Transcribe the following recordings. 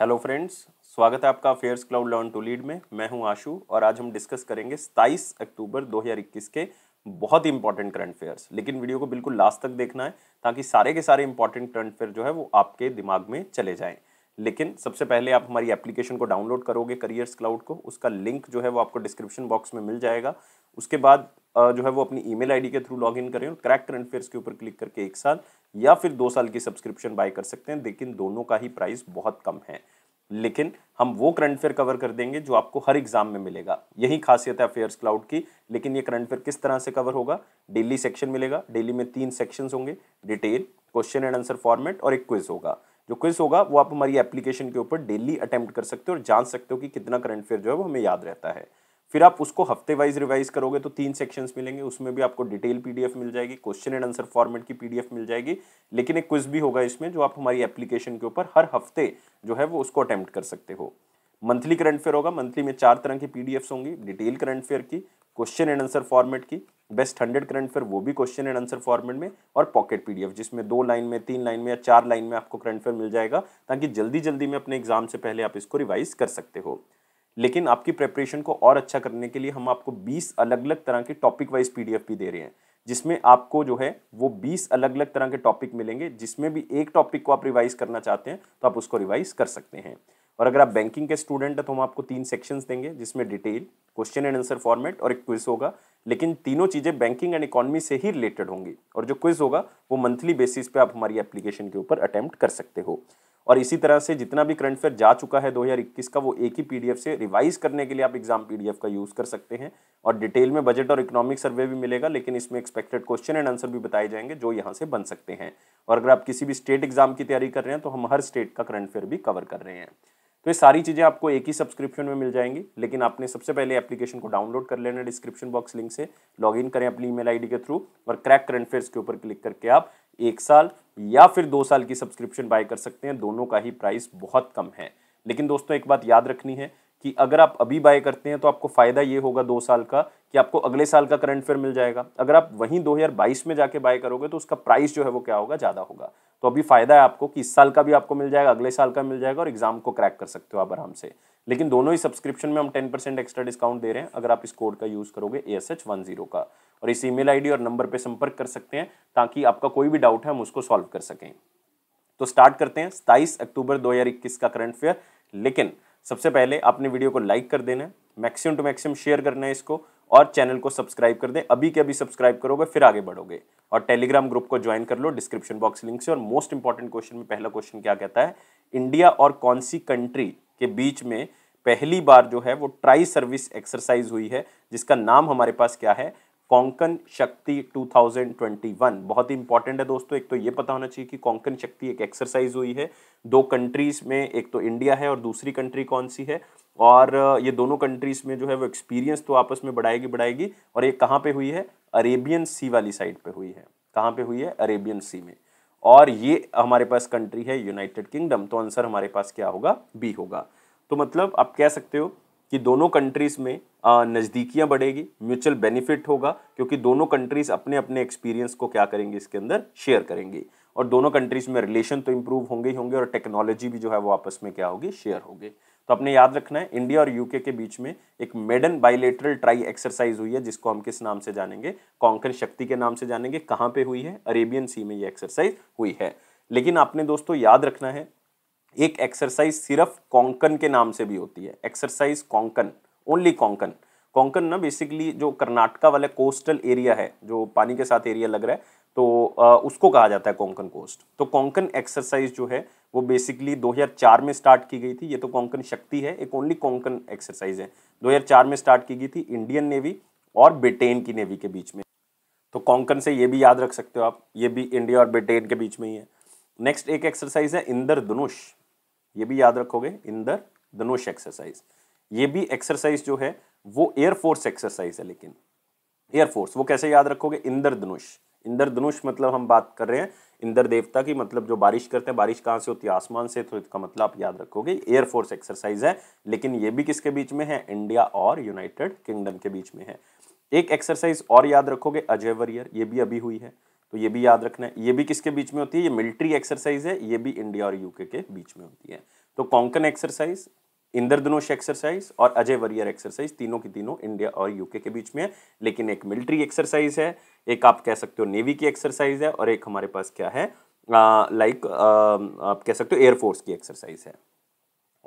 hello friends स्वागत है आपका affairs cloud learn to lead में मैं हूं आशु और आज हम डिस्कस करेंगे 27 अक्टूबर 2021 के बहुत ही इंपॉर्टेंट करंट अफेयर्स लेकिन वीडियो को बिल्कुल लास्ट तक देखना है ताकि सारे के सारे इंपॉर्टेंट करंट अफेयर जो है वो आपके दिमाग में चले जाएँ लेकिन सबसे पहले आप हमारी एप्लीकेशन को डाउनलोड करोगे करियर्स क्लाउड को उसका लिंक जो है वो आपको डिस्क्रिप्शन बॉक्स में मिल जाएगा उसके बाद जो है वो अपनी ईमेल आईडी के थ्रू लॉगिन करें और क्रैक करंट अफेयर्स के ऊपर क्लिक करके एक साल या फिर दो साल की सब्सक्रिप्शन बाय कर सकते हैं लेकिन दोनों का ही प्राइस बहुत कम है लेकिन हम वो करंट फेयर कवर कर देंगे जो आपको हर एग्जाम में मिलेगा यही खासियत है अफेयर्स क्लाउड की लेकिन ये करंट फेयर किस तरह से कवर होगा डेली सेक्शन मिलेगा डेली में तीन सेक्शंस होंगे detail question and answer format और एक क्विज होगा जो क्विज होगा वो आप हमारी एप्लीकेशन के ऊपर डेली अटैम्प्ट कर सकते हो और जान सकते हो कि कितना करंट फेयर जो है वो हमें याद रहता है फिर आप उसको हफ्ते वाइज रिवाइज करोगे तो तीन सेक्शंस मिलेंगे उसमें भी आपको डिटेल पीडीएफ मिल जाएगी क्वेश्चन एंड आंसर फॉर्मेट की पीडीएफ मिल जाएगी लेकिन एक क्विज भी होगा इसमें जो आप हमारी एप्लीकेशन के ऊपर हर हफ्ते जो है वो उसको अटैम्प्ट कर सकते हो मंथली करंट फेयर होगा मंथली में चार तरह की पी होंगी डिटेल करंट फेयर की क्वेश्चन एंड आंसर फॉर्मेट की बेस्ट हंड्रेड करंट फेयर वो भी क्वेश्चन एंड आंसर फॉर्मेट में और पॉकेट पीडीएफ जिसमें दो लाइन में तीन लाइन में या चार लाइन में आपको करंट फेयर मिल जाएगा ताकि जल्दी जल्दी में अपने एग्जाम से पहले आप इसको रिवाइज कर सकते हो लेकिन आपकी प्रेपरेशन को और अच्छा करने के लिए हम आपको 20 अलग अलग तरह के टॉपिक वाइज पी भी दे रहे हैं जिसमें आपको जो है वो 20 अलग अलग तरह के टॉपिक मिलेंगे जिसमें भी एक टॉपिक को आप रिवाइज करना चाहते हैं तो आप उसको रिवाइज कर सकते हैं और अगर आप बैंकिंग के स्टूडेंट हैं तो हम आपको तीन सेक्शंस देंगे जिसमें detail question and answer format और एक क्विज होगा लेकिन तीनों चीज़ें बैंकिंग एंड इकोनॉमी से ही रिलेटेड होंगी और जो क्विज होगा वो मंथली बेसिस पे आप हमारी एप्लीकेशन के ऊपर अटैम्प्ट कर सकते हो और इसी तरह से जितना भी करंट अफेयर जा चुका है 2021 का वो एक ही पीडीएफ से रिवाइज करने के लिए आप एग्जाम पीडीएफ का यूज़ कर सकते हैं और डिटेल में बजट और इकोनॉमिक सर्वे भी मिलेगा लेकिन इसमें एक्सपेक्टेड क्वेश्चन एंड आंसर भी बताए जाएंगे जो यहाँ से बन सकते हैं और अगर आप किसी भी स्टेट एग्जाम की तैयारी कर रहे हैं तो हम हर स्टेट का करंट फेयर भी कवर कर रहे हैं तो ये सारी चीज़ें आपको एक ही सब्सक्रिप्शन में मिल जाएंगी लेकिन आपने सबसे पहले एप्लीकेशन को डाउनलोड कर लेना डिस्क्रिप्शन बॉक्स लिंक से लॉगिन करें अपनी ईमेल आईडी के थ्रू और क्रैक करंट अफेयर्स के ऊपर क्लिक करके आप एक साल या फिर दो साल की सब्सक्रिप्शन बाय कर सकते हैं दोनों का ही प्राइस बहुत कम है लेकिन दोस्तों एक बात याद रखनी है कि अगर आप अभी बाय करते हैं तो आपको फ़ायदा ये होगा दो साल का कि आपको अगले साल का करंट फेयर मिल जाएगा अगर आप वहीं 2022 में जाके बाय करोगे तो उसका प्राइस जो है वो क्या होगा ज़्यादा होगा तो अभी फ़ायदा है आपको कि इस साल का भी आपको मिल जाएगा अगले साल का मिल जाएगा और एग्ज़ाम को क्रैक कर सकते हो आप आराम से लेकिन दोनों ही सब्सक्रिप्शन में हम टेन परसेंट एक्स्ट्रा डिस्काउंट दे रहे हैं अगर आप इस कोड का यूज़ करोगे A S H one zero का और इस ईमेल आईडी और नंबर पे संपर्क कर सकते हैं ताकि आपका कोई भी डाउट है हम उसको सॉल्व कर सकें तो स्टार्ट करते हैं सताईस अक्टूबर इक्कीस का करंट अफेयर लेकिन सबसे पहले आपने वीडियो को लाइक कर देना है मैक्सिमम टू मैक्सिमम शेयर करना है इसको और चैनल को सब्सक्राइब कर दें अभी के अभी सब्सक्राइब करोगे फिर आगे बढ़ोगे और टेलीग्राम ग्रुप को ज्वाइन कर लो डिस्क्रिप्शन बॉक्स लिंक से और मोस्ट इंपॉर्टेंट क्वेश्चन में पहला क्वेश्चन क्या कहता है इंडिया और कौन सी कंट्री के बीच में पहली बार जो है वो ट्राई सर्विस एक्सरसाइज हुई है जिसका नाम हमारे पास क्या है कोंकण शक्ति 2021 बहुत ही इंपॉर्टेंट है दोस्तों एक तो ये पता होना चाहिए कि कोंकण शक्ति एक एक्सरसाइज हुई है दो कंट्रीज में एक तो इंडिया है और दूसरी कंट्री कौन सी है और ये दोनों कंट्रीज में जो है वो एक्सपीरियंस तो आपस में बढ़ाएगी बढ़ाएगी और ये कहाँ पे हुई है अरेबियन सी वाली साइड पे हुई है कहाँ पे हुई है अरेबियन सी में और ये हमारे पास कंट्री है यूनाइटेड किंगडम तो आंसर हमारे पास क्या होगा बी होगा तो मतलब आप कह सकते हो कि दोनों कंट्रीज़ में नज़दीकियाँ बढ़ेगी म्यूचुअल बेनिफिट होगा क्योंकि दोनों कंट्रीज़ अपने अपने एक्सपीरियंस को क्या करेंगे इसके अंदर शेयर करेंगे और दोनों कंट्रीज़ में रिलेशन तो इम्प्रूव होंगे ही होंगे और टेक्नोलॉजी भी जो है वो आपस में क्या होगी शेयर होगी तो आपने याद रखना है इंडिया और यूके के बीच में एक मेडन बाइलेटरल ट्राई एक्सरसाइज हुई है जिसको हम किस नाम से जानेंगे कॉन्कर शक्ति के नाम से जानेंगे कहाँ पे हुई है अरेबियन सी में ये एक्सरसाइज हुई है लेकिन आपने दोस्तों याद रखना है एक एक्सरसाइज सिर्फ कॉन्कन के नाम से भी होती है एक्सरसाइज कॉन्कन ओनली कॉन्कन कोंकण ना बेसिकली जो कर्नाटका वाला कोस्टल एरिया है जो पानी के साथ एरिया लग रहा है तो आ, उसको कहा जाता है कोंकण कोस्ट तो कोंकण एक्सरसाइज जो है वो बेसिकली 2004 में स्टार्ट की गई थी ये तो कोंकण शक्ति है एक ओनली कोंकण एक्सरसाइज है 2004 में स्टार्ट की गई थी इंडियन नेवी और ब्रिटेन की नेवी के बीच में तो कोंकण से ये भी याद रख सकते हो आप ये भी इंडिया और ब्रिटेन के बीच में ही है नेक्स्ट एक एक्सरसाइज है इंदर धनुष ये भी याद रखोगे इंदर धनुष एक्सरसाइज ये भी एक्सरसाइज जो है वो एयरफोर्स एक्सरसाइज है लेकिन एयरफोर्स वो कैसे याद रखोगे इंदर धनुष इंद्रधनुष मतलब हम बात कर रहे हैं इंद्र देवता की मतलब जो बारिश करते हैं बारिश कहाँ से होती है आसमान से तो इसका मतलब आप याद रखोगे एयरफोर्स एक्सरसाइज है लेकिन ये भी किसके बीच में है इंडिया और यूनाइटेड किंगडम के बीच में है एक एक्सरसाइज और याद रखोगे अजय वरियर ये भी अभी हुई है तो ये भी याद रखना है ये भी किसके बीच में होती है ये मिलिट्री एक्सरसाइज है ये भी इंडिया और यूके के बीच में होती है तो कॉन्कन एक्सरसाइज इंद्रधनुष एक्सरसाइज और अजय वरियर एक्सरसाइज तीनों की तीनों इंडिया और यूके के बीच में है लेकिन एक मिलिट्री एक्सरसाइज है एक आप कह सकते हो नेवी की एक्सरसाइज है और एक हमारे पास क्या है लाइक आप कह सकते हो एयरफोर्स की एक्सरसाइज है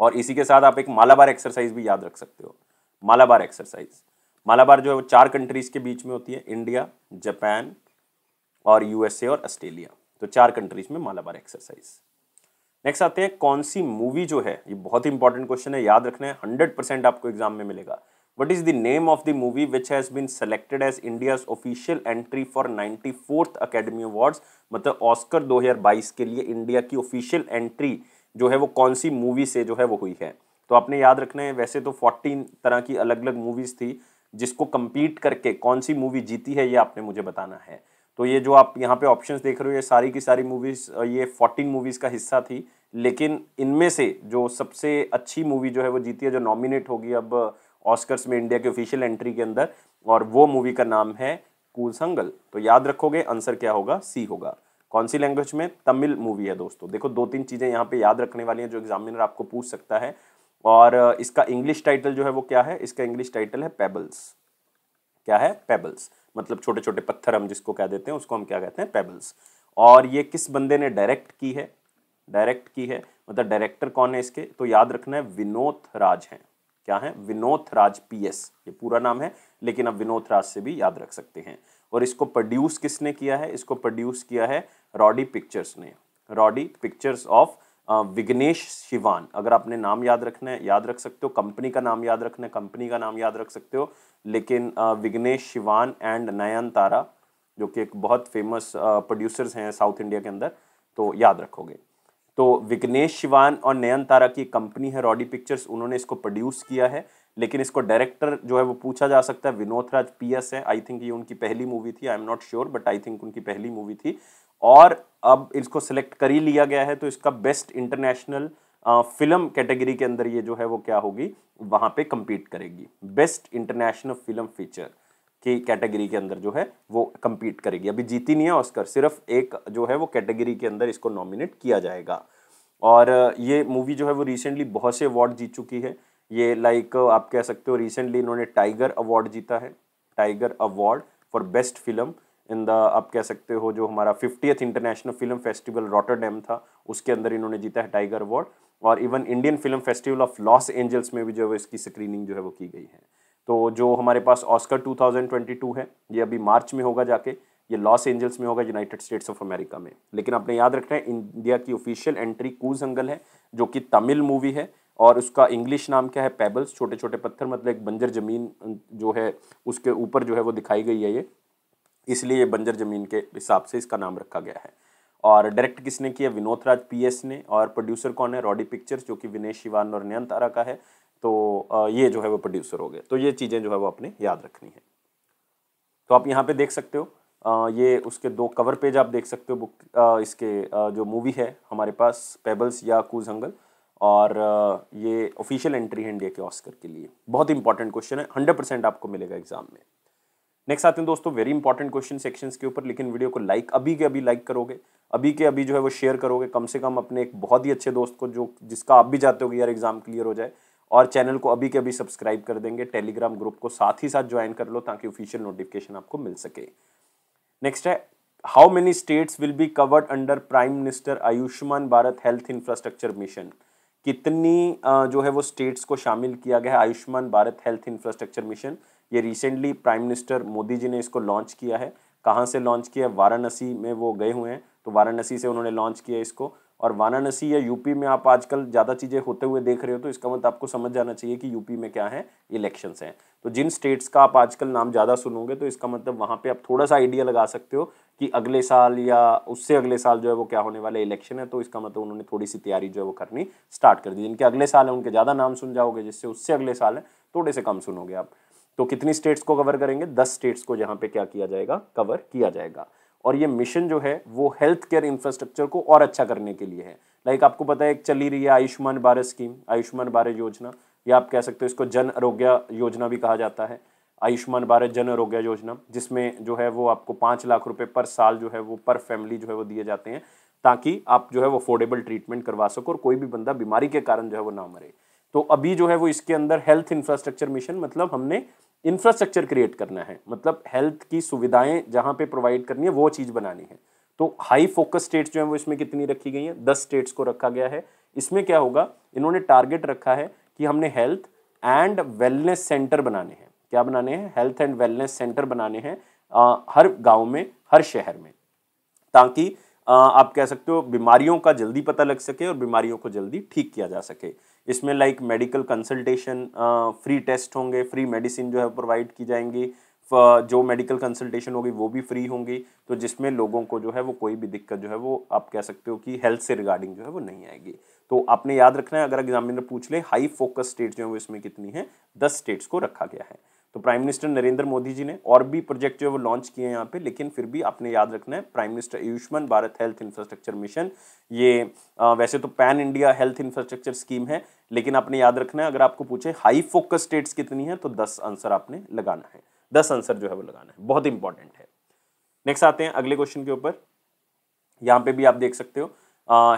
और इसी के साथ आप एक मालाबार एक्सरसाइज भी याद रख सकते हो मालाबार एक्सरसाइज मालाबार जो है वो चार कंट्रीज के बीच में होती है इंडिया जापान और यूएसए और ऑस्ट्रेलिया तो चार कंट्रीज में मालाबार एक्सरसाइज नेक्स्ट आते हैं कौन सी मूवी जो है ये बहुत ही इंपॉर्टेंट क्वेश्चन है याद रखना है हंड्रेड परसेंट आपको एग्जाम में मिलेगा what is the name of the movie which has been selected as India official entry for ninety fourth Academy Award मतलब ऑस्कर दो के लिए इंडिया की ऑफिशियल एंट्री जो है वो कौन सी मूवी से जो है वो हुई है तो आपने याद रखना है वैसे तो फोर्टीन तरह की अलग अलग मूवीज़ थी जिसको कम्पीट करके कौन सी मूवी जीती है ये आपने मुझे बताना है तो ये जो आप यहाँ पे ऑप्शंस देख रहे हो ये सारी की सारी मूवीज़ ये फोर्टीन मूवीज़ का हिस्सा थी लेकिन इनमें से जो सबसे अच्छी मूवी जो है वो जीती है जो नॉमिनेट होगी अब ऑस्कर्स में इंडिया के ऑफिशियल एंट्री के अंदर और वो मूवी का नाम है कूल संगल तो याद रखोगे आंसर क्या होगा सी होगा कौन सी लैंग्वेज में तमिल मूवी है दोस्तों देखो दो तीन चीज़ें यहाँ पे याद रखने वाली हैं जो एग्जामिनर आपको पूछ सकता है और इसका इंग्लिश टाइटल जो है वो क्या है इसका इंग्लिश टाइटल है पेबल्स क्या है पेबल्स मतलब छोटे छोटे पत्थर हम जिसको कह देते हैं उसको हम क्या कहते हैं पेबल्स और ये किस बंदे ने डायरेक्ट की है डायरेक्ट की है मतलब डायरेक्टर कौन है इसके तो याद रखना है विनोद राज हैं क्या है विनोद राज पीएस ये पूरा नाम है लेकिन आप विनोद राज से भी याद रख सकते हैं और इसको प्रोड्यूस किसने किया है इसको प्रोड्यूस किया है रॉडी पिक्चर्स ने Rowdy Pictures of Vignesh Shivan अगर आपने नाम याद रखना है याद रख सकते हो कंपनी का नाम याद रखना है कंपनी का नाम याद रख सकते हो लेकिन विग्नेश शिवान एंड नयन तारा जो कि एक बहुत फेमस प्रोड्यूसर्स हैं साउथ इंडिया के अंदर तो याद रखोगे तो विग्नेश शिवान और नयन तारा की कंपनी है रॉडी पिक्चर्स उन्होंने इसको प्रोड्यूस किया है लेकिन इसको डायरेक्टर जो है वो पूछा जा सकता है विनोद राज पी एस है आई थिंक ये उनकी पहली मूवी थी I am not sure but I think उनकी पहली मूवी थी और अब इसको सिलेक्ट कर ही लिया गया है तो इसका बेस्ट इंटरनेशनल फिल्म कैटेगरी के अंदर ये जो है वो क्या होगी वहाँ पे कम्पीट करेगी बेस्ट इंटरनेशनल फिल्म फीचर की कैटेगरी के अंदर जो है वो कम्पीट करेगी अभी जीती नहीं है ऑस्कर सिर्फ एक जो है वो कैटेगरी के अंदर इसको नॉमिनेट किया जाएगा और ये मूवी जो है वो रिसेंटली बहुत से अवार्ड जीत चुकी है ये लाइक आप कह सकते हो रिसेंटली इन्होंने टाइगर अवार्ड जीता है Tiger Award for best film in the आप कह सकते हो जो हमारा fiftieth international film festival Rotterdam था उसके अंदर इन्होंने जीता है टाइगर अवार्ड और even Indian film festival of Los Angeles में भी जो है इसकी स्क्रीनिंग जो है वो की गई है तो जो हमारे पास ऑस्कर 2022 है ये अभी मार्च में होगा जाके ये लॉस एंजल्स में होगा यूनाइटेड स्टेट्स ऑफ अमेरिका में लेकिन आपने याद रखना है इंडिया की ऑफिशियल एंट्री कूज अंगल है जो कि तमिल मूवी है और उसका इंग्लिश नाम क्या है पेबल्स छोटे छोटे पत्थर मतलब एक बंजर ज़मीन जो है उसके ऊपर जो है वो दिखाई गई है ये इसलिए ये बंजर ज़मीन के हिसाब से इसका नाम रखा गया है और डायरेक्ट किसने किया विनोद राज पी ने और प्रोड्यूसर कौन है रॉडी पिक्चर्स जो कि विनेश शिवान और नयन तारा का है तो ये जो है वो प्रोड्यूसर हो गए तो ये चीज़ें जो है वो आपने याद रखनी है तो आप यहाँ पे देख सकते हो ये उसके दो कवर पेज आप देख सकते हो बुक इसके जो मूवी है हमारे पास पेबल्स या कूज हंगल और ये ऑफिशियल एंट्री है इंडिया के ऑस्कर के लिए बहुत इंपॉर्टेंट क्वेश्चन है हंड्रेड परसेंट आपको मिलेगा एग्जाम में नेक्स्ट आते हैं दोस्तों वेरी इंपॉर्टेंट क्वेश्चन सेक्शंस के ऊपर लेकिन वीडियो को लाइक अभी के अभी लाइक करोगे अभी के अभी जो है वो शेयर करोगे कम से कम अपने एक बहुत ही अच्छे दोस्त को जो जिसका आप भी चाहते हो कि यार एग्ज़ाम क्लियर हो जाए और चैनल को अभी के अभी सब्सक्राइब कर देंगे टेलीग्राम ग्रुप को साथ ही साथ ज्वाइन कर लो ताकि ऑफिशियल नोटिफिकेशन आपको मिल सके नेक्स्ट है how many states will be covered under prime minister Ayushman Bharat health infrastructure mission कितनी जो है वो स्टेट्स को शामिल किया गया है Ayushman Bharat health infrastructure mission ये recently prime minister Modi ji ने इसको लॉन्च किया है कहाँ से लॉन्च किया है वाराणसी में वो गए हुए हैं तो वाराणसी से उन्होंने लॉन्च किया इसको और वाराणसी या यूपी में आप आजकल ज़्यादा चीज़ें होते हुए देख रहे हो तो इसका मतलब आपको समझ जाना चाहिए कि यूपी में क्या है इलेक्शंस हैं तो जिन स्टेट्स का आप आजकल नाम ज़्यादा सुनोगे तो इसका मतलब वहाँ पे आप थोड़ा सा आइडिया लगा सकते हो कि अगले साल या उससे अगले साल जो है वो क्या होने वाले इलेक्शन है तो इसका मतलब उन्होंने थोड़ी सी तैयारी जो है वो करनी स्टार्ट कर दी जिनके अगले साल है उनके ज़्यादा नाम सुन जाओगे जिससे उससे अगले साल है थोड़े से कम सुनोगे आप तो कितनी स्टेट्स को कवर करेंगे दस स्टेट्स को यहाँ पे क्या किया जाएगा कवर किया जाएगा और ये मिशन जो है वो हेल्थ केयर इंफ्रास्ट्रक्चर को और अच्छा करने के लिए है लाइक आपको पता है चली रही है आयुष्मान भारत स्कीम आयुष्मान भारत योजना या आप कह सकते हो इसको जन आरोग्य योजना भी कहा जाता है आयुष्मान भारत जन आरोग्य योजना जिसमें जो है वो आपको पाँच लाख रुपए पर साल जो है वो पर फैमिली जो है वो दिए जाते हैं ताकि आप जो है वो अफोर्डेबल ट्रीटमेंट करवा सको और कोई भी बंदा बीमारी के कारण जो है वो ना मरे तो अभी जो है वो इसके अंदर हेल्थ इंफ्रास्ट्रक्चर मिशन मतलब हमने इंफ्रास्ट्रक्चर क्रिएट करना है मतलब हेल्थ की सुविधाएं जहाँ पे प्रोवाइड करनी है वो चीज़ बनानी है तो हाई फोकस स्टेट्स जो हैं वो इसमें कितनी रखी गई हैं दस स्टेट्स को रखा गया है इसमें क्या होगा इन्होंने टारगेट रखा है कि हमने हेल्थ एंड वेलनेस सेंटर बनाने हैं क्या बनाने हैं हेल्थ एंड वेलनेस सेंटर बनाने हैं हर गाँव में हर शहर में ताकि आप कह सकते हो बीमारियों का जल्दी पता लग सके और बीमारियों को जल्दी ठीक किया जा सके इसमें like medical consultation free test होंगे फ्री मेडिसिन जो है प्रोवाइड की जाएंगी जो मेडिकल कंसल्टेशन होगी वो भी फ्री होंगी तो जिसमें लोगों को जो है वो कोई भी दिक्कत जो है वो आप कह सकते हो कि हेल्थ से रिगार्डिंग जो है वो नहीं आएगी तो आपने याद रखना है अगर एग्जामिनर पूछ ले हाई फोकस स्टेट जो है वो इसमें कितनी है दस स्टेट्स को रखा गया है तो प्राइम मिनिस्टर नरेंद्र मोदी जी ने और भी प्रोजेक्ट जो है वो लॉन्च किए हैं यहाँ पे लेकिन फिर भी आपने याद रखना है prime minister Ayushman Bharat health infrastructure mission ये आ, वैसे तो pan India health infrastructure scheme है लेकिन आपने याद रखना है अगर आपको पूछे हाई फोकस स्टेट्स कितनी है तो दस आंसर आपने लगाना है दस आंसर जो है वो लगाना है बहुत इंपॉर्टेंट है नेक्स्ट आते हैं अगले क्वेश्चन के ऊपर यहाँ पे भी आप देख सकते हो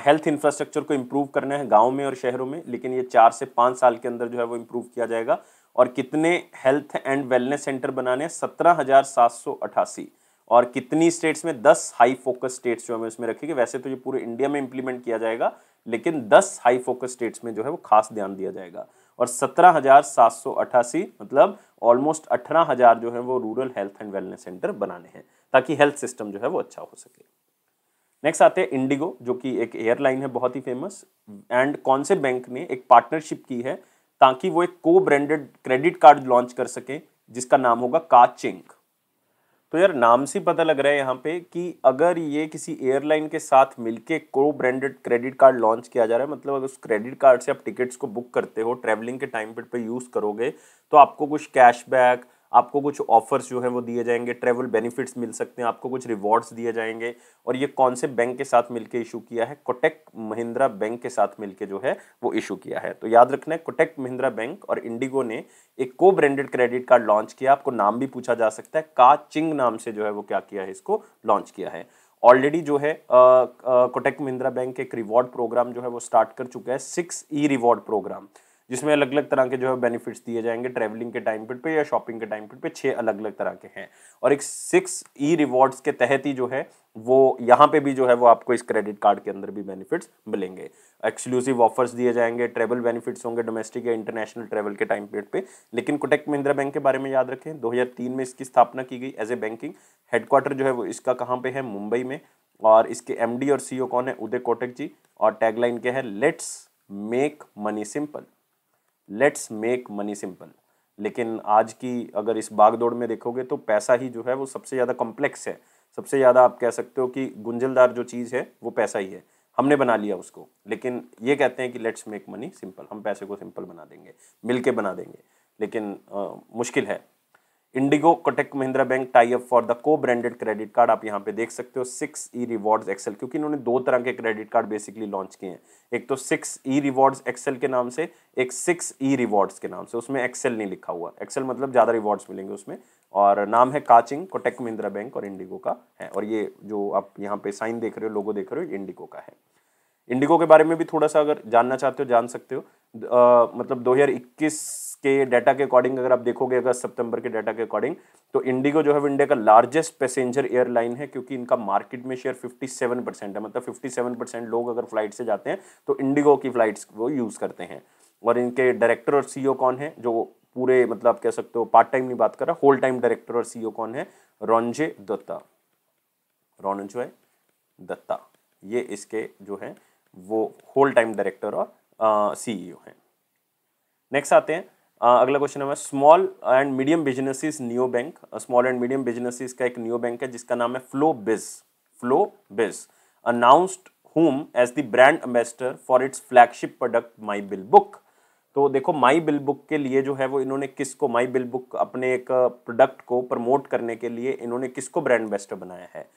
हेल्थ uh, इंफ्रास्ट्रक्चर को इम्प्रूव करना है गाँव में और शहरों में लेकिन ये चार से पाँच साल के अंदर जो है वो इम्प्रूव किया जाएगा और कितने हेल्थ एंड वेलनेस सेंटर बनाने हैं सत्रह हज़ार सात सौ अठासी और कितनी स्टेट्स में दस हाई फोकस स्टेट्स जो हमें उसमें रखेंगे वैसे तो ये पूरे इंडिया में इंप्लीमेंट किया जाएगा लेकिन दस हाई फोकस स्टेट्स में जो है वो खास ध्यान दिया जाएगा और सत्रह हज़ार सात सौ अठासी मतलब ऑलमोस्ट अठारह हज़ार जो है वो rural health and wellness centre बनाने हैं ताकि हेल्थ सिस्टम जो है वो अच्छा हो सके नेक्स्ट आते हैं इंडिगो जो कि एक एयरलाइन है बहुत ही फेमस एंड कौन से बैंक ने एक पार्टनरशिप की है ताकि वो एक को ब्रांडेड क्रेडिट कार्ड लॉन्च कर सकें जिसका नाम होगा का चिंक तो यार नाम से पता लग रहा है यहाँ पे कि अगर ये किसी एयरलाइन के साथ मिलके को ब्रांडेड क्रेडिट कार्ड लॉन्च किया जा रहा है मतलब अगर उस क्रेडिट कार्ड से आप टिकट्स को बुक करते हो ट्रैवलिंग के टाइम पर यूज़ करोगे तो आपको कुछ कैशबैक आपको कुछ ऑफर्स जो हैं वो दिए जाएंगे ट्रेवल बेनिफिट्स मिल सकते हैं आपको कुछ रिवॉर्ड्स दिए जाएंगे और ये कौन से बैंक के साथ मिलकर इशू किया है कोटेक महिंद्रा बैंक के साथ मिलकर जो है वो इशू किया है तो याद रखना है कोटेक महिंद्रा बैंक और इंडिगो ने एक को ब्रांडेड क्रेडिट कार्ड लॉन्च किया आपको नाम भी पूछा जा सकता है का चिंग नाम से जो है वो क्या किया है इसको लॉन्च किया है ऑलरेडी जो है कोटेक महिंद्रा बैंक एक रिवॉर्ड प्रोग्राम जो है वो स्टार्ट कर चुका है सिक्स ई रिवॉर्ड प्रोग्राम जिसमें अलग अलग तरह के जो है बेनिफिट्स दिए जाएंगे ट्रैवलिंग के टाइम पीरियड पे या शॉपिंग के टाइम पीरियड पे छह अलग अलग तरह के हैं और एक सिक्स ई रिवॉर्ड्स के तहत ही जो है वो यहाँ पे भी जो है वो आपको इस क्रेडिट कार्ड के अंदर भी बेनिफिट्स मिलेंगे एक्सक्लूसिव ऑफर्स दिए जाएंगे ट्रेवल बेनिफिट्स होंगे डोमेस्टिक या इंटरनेशनल ट्रेवल के टाइम पीरियड पे लेकिन कोटेक महिंद्रा बैंक के बारे में याद रखें 2003 में इसकी स्थापना की गई एज ए बैंकिंग हेडक्वार्टर जो है वो इसका कहाँ पे है मुंबई में और इसके एम और सी कौन है उदय कोटक जी और टैगलाइन क्या है let's make money simple let's make money simple लेकिन आज की अगर इस बागदौड़ में देखोगे तो पैसा ही जो है वो सबसे ज़्यादा कॉम्प्लेक्स है सबसे ज़्यादा आप कह सकते हो कि गुंजलदार जो चीज़ है वो पैसा ही है हमने बना लिया उसको लेकिन ये कहते हैं कि लेट्स मेक मनी सिंपल हम पैसे को सिंपल बना देंगे मिल के बना देंगे लेकिन आ, मुश्किल है IndiGo Kotak Mahindra bank tie up for the co branded credit card आप यहाँ पे देख सकते हो सिक्स ई रिवॉर्ड्स एक्सेल क्योंकि इन्होंने दो तरह के क्रेडिट कार्ड बेसिकली लॉन्च किए हैं एक तो सिक्स ई रिवॉर्ड्स एक्सेल के नाम से एक सिक्स ई रिवॉर्ड्स के नाम से उसमें एक्सेल नहीं लिखा हुआ एक्सेल मतलब ज़्यादा रिवॉर्ड्स मिलेंगे उसमें और नाम है काचिंग कोटेक महिंद्रा बैंक और इंडिगो का है और ये जो आप यहाँ पे साइन देख रहे हो लोगो देख रहे हो इंडिगो का है इंडिगो के बारे में भी थोड़ा सा अगर जानना चाहते हो जान सकते हो आ, मतलब 2021 के डाटा के अकॉर्डिंग अगर आप देखोगे अगस्त सितंबर के डाटा के अकॉर्डिंग तो इंडिगो जो है वो इंडिया का लार्जेस्ट पैसेंजर एयरलाइन है क्योंकि इनका मार्केट में शेयर 57 परसेंट है मतलब 57 परसेंट लोग अगर फ्लाइट से जाते हैं तो इंडिगो की फ्लाइट्स वो यूज़ करते हैं और इनके डायरेक्टर और सी कौन है जो पूरे मतलब कह सकते हो पार्ट टाइम नहीं बात कर रहा होल टाइम डायरेक्टर और सी कौन है रॉन्जे दत्ता है दत्ता ये इसके जो है वो होल टाइम डायरेक्टर और सीईओ हैं नेक्स्ट आते हैं अगला क्वेश्चन है small and medium businesses new bank small and medium businesses का एक न्यू बैंक है जिसका नाम है फ्लो बिज flow FloBiz announced whom as the brand ambassador for its flagship product my bill book तो देखो माई बिल बुक के लिए जो है वो इन्होंने किसको माई बिल बुक अपने एक प्रोडक्ट को प्रमोट करने के लिए इन्होंने किसको ब्रांड एम्बेस्टर बनाया है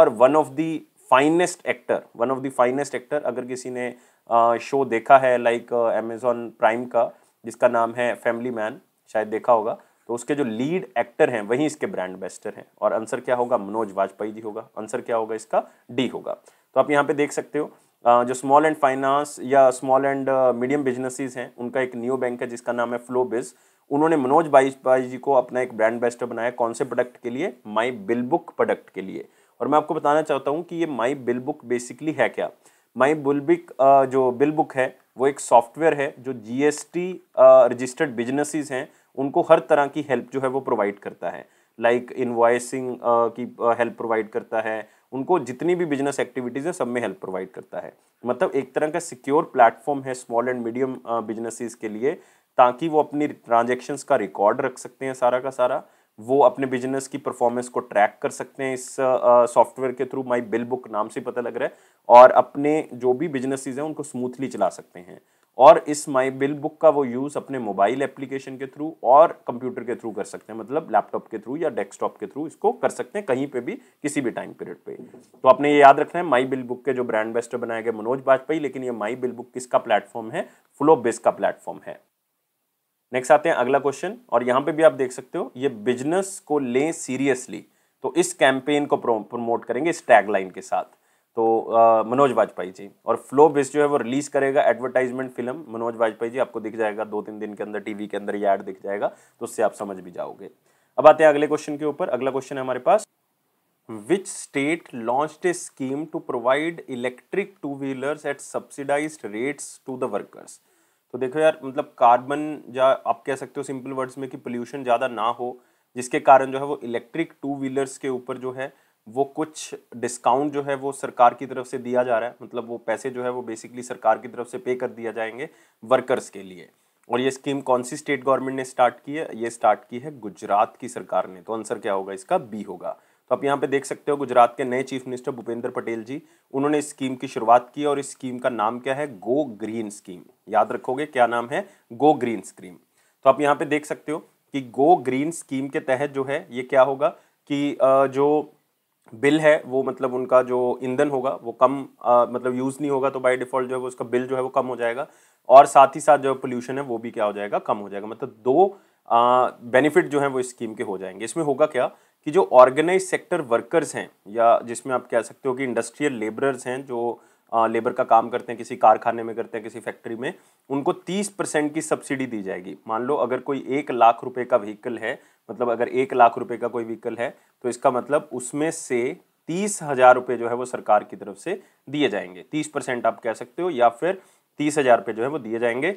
और one of the finest actor one of the finest actor अगर किसी ने शो देखा है लाइक एमेज़ॉन प्राइम का जिसका नाम है फैमिली मैन शायद देखा होगा तो उसके जो लीड एक्टर हैं वहीं इसके ब्रांड बेस्टर हैं और आंसर क्या होगा मनोज वाजपेयी जी होगा आंसर क्या होगा इसका डी होगा तो आप यहाँ पे देख सकते हो जो स्मॉल एंड फाइनेंस या स्मॉल एंड मीडियम बिजनेसिस हैं उनका एक न्यू बैंक है जिसका नाम है फ्लोबिज उन्होंने मनोज वाजपेयी जी को अपना एक ब्रांड बेस्टर बनाया कौन से प्रोडक्ट के लिए माई बिल बुक प्रोडक्ट के लिए और मैं आपको बताना चाहता हूँ कि ये माई बिल बुक बेसिकली है क्या माई बुलबिक जो बिल बुक है वो एक सॉफ्टवेयर है जो जीएसटी रजिस्टर्ड बिजनेसेस हैं उनको हर तरह की हेल्प जो है वो प्रोवाइड करता है लाइक like इन्वाइसिंग uh, की हेल्प uh, प्रोवाइड करता है उनको जितनी भी बिजनेस एक्टिविटीज़ हैं सब में हेल्प प्रोवाइड करता है मतलब एक तरह का सिक्योर प्लेटफॉर्म है स्मॉल एंड मीडियम बिजनेसेस के लिए ताकि वो अपनी ट्रांजेक्शन्स का रिकॉर्ड रख सकते हैं सारा का सारा वो अपने बिजनेस की परफॉर्मेंस को ट्रैक कर सकते हैं इस सॉफ्टवेयर uh, के थ्रू माई बिल बुक नाम से पता लग रहा है और अपने जो भी बिजनेसिस हैं उनको स्मूथली चला सकते हैं और इस माई बिल बुक का वो यूज़ अपने मोबाइल एप्लीकेशन के थ्रू और कंप्यूटर के थ्रू कर सकते हैं मतलब लैपटॉप के थ्रू या डेस्कटॉप के थ्रू इसको कर सकते हैं कहीं पे भी किसी भी टाइम पीरियड पे तो आपने ये याद रखना है माई बिल बुक के जो ब्रांड बेस्टर बनाए गए मनोज वाजपेयी लेकिन ये माई बिल बुक किसका प्लेटफॉर्म है फ्लो बेस का प्लेटफॉर्म है नेक्स्ट आते हैं अगला क्वेश्चन और यहाँ पे भी आप देख सकते हो ये बिजनेस को लें सीरियसली तो इस कैंपेन को प्रमोट करेंगे इस टैगलाइन के साथ तो मनोज वाजपेयी जी और फ्लो बेस जो है वो रिलीज करेगा एडवर्टाइजमेंट फिल्म मनोज वाजपेयी जी आपको दिख जाएगा दो तीन दिन के अंदर टीवी के अंदर ये ऐड दिख जाएगा तो उससे आप समझ भी जाओगे अब आते हैं अगले क्वेश्चन के ऊपर अगला क्वेश्चन है हमारे पास which state launch a scheme to provide electric two wheeler at subsidised rates to the workers तो देखो यार मतलब कार्बन या आप कह सकते हो सिंपल वर्ड्स में कि पोल्यूशन ज़्यादा ना हो जिसके कारण जो है वो इलेक्ट्रिक टू व्हीलर्स के ऊपर जो है वो कुछ डिस्काउंट जो है वो सरकार की तरफ से दिया जा रहा है मतलब वो पैसे जो है वो बेसिकली सरकार की तरफ से पे कर दिया जाएंगे वर्कर्स के लिए और ये स्कीम कौन सी स्टेट गवर्नमेंट ने स्टार्ट की है ये स्टार्ट की है गुजरात की सरकार ने तो आंसर क्या होगा इसका बी होगा तो आप यहाँ पे देख सकते हो गुजरात के नए चीफ मिनिस्टर भूपेंद्र पटेल जी उन्होंने इस स्कीम की शुरुआत की और इस स्कीम का नाम क्या है गो ग्रीन स्कीम याद रखोगे क्या नाम है गो ग्रीन स्कीम तो आप यहाँ पे देख सकते हो कि गो ग्रीन स्कीम के तहत जो है ये क्या होगा कि जो बिल है वो मतलब उनका जो ईंधन होगा वो कम आ, मतलब यूज़ नहीं होगा तो बाय डिफ़ॉल्ट जो है वो उसका बिल जो है वो कम हो जाएगा और साथ ही साथ जो पोल्यूशन है वो भी क्या हो जाएगा कम हो जाएगा मतलब दो बेनिफिट जो हैं वो इस स्कीम के हो जाएंगे इसमें होगा क्या कि जो ऑर्गेनाइज सेक्टर वर्कर्स हैं या जिसमें आप कह सकते हो कि इंडस्ट्रियल लेबरर्स हैं जो लेबर का काम करते हैं किसी कारखाने में करते हैं किसी फैक्ट्री में उनको तीस परसेंट की सब्सिडी दी जाएगी मान लो अगर कोई एक लाख रुपए का व्हीकल है मतलब अगर एक लाख रुपए का कोई व्हीकल है तो इसका मतलब उसमें से तीस हज़ार रुपये जो है वो सरकार की तरफ से दिए जाएंगे तीस परसेंट आप कह सकते हो या फिर तीस हज़ार रुपये जो है वो दिए जाएंगे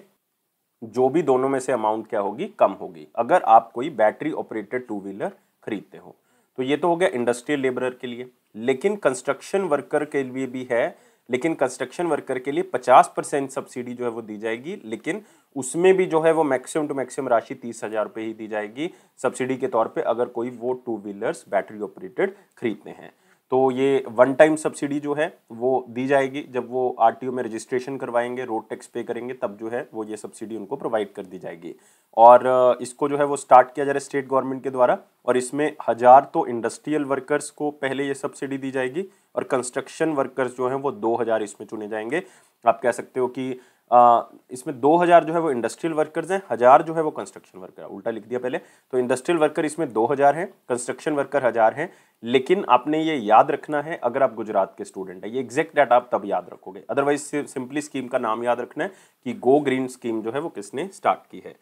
जो भी दोनों में से अमाउंट क्या होगी कम होगी अगर आप कोई बैटरी ऑपरेटेड टू व्हीलर खरीदते हो तो ये तो हो गया इंडस्ट्रियल लेबरर के लिए लेकिन कंस्ट्रक्शन वर्कर के लिए भी है लेकिन कंस्ट्रक्शन वर्कर के लिए 50 परसेंट सब्सिडी जो है वो दी जाएगी लेकिन उसमें भी जो है वो मैक्सिमम टू मैक्सिमम राशि तीस हज़ार रुपये ही दी जाएगी सब्सिडी के तौर पे अगर कोई वो टू व्हीलर्स बैटरी ऑपरेटेड खरीदते हैं तो ये वन टाइम सब्सिडी जो है वो दी जाएगी जब वो आर में रजिस्ट्रेशन करवाएंगे रोड टैक्स पे करेंगे तब जो है वो ये सब्सिडी उनको प्रोवाइड कर दी जाएगी और इसको जो है वो स्टार्ट किया जा रहा है स्टेट गवर्नमेंट के द्वारा और इसमें हज़ार तो इंडस्ट्रियल वर्कर्स को पहले ये सब्सिडी दी जाएगी और कंस्ट्रक्शन वर्कर्स जो हैं वो दो हज़ार इसमें चुने जाएंगे आप कह सकते हो कि इसमें 2000 जो है वो इंडस्ट्रियल वर्कर्स हैं हज़ार जो है वो कंस्ट्रक्शन वर्कर उल्टा लिख दिया पहले तो इंडस्ट्रियल वर्कर इसमें 2000 हैं कंस्ट्रक्शन वर्कर हज़ार हैं लेकिन आपने ये याद रखना है अगर आप गुजरात के स्टूडेंट हैं ये एग्जैक्ट डाटा आप तब याद रखोगे अदरवाइज सिंपली स्कीम का नाम याद रखना है कि गो ग्रीन स्कीम जो है वो किसने स्टार्ट की है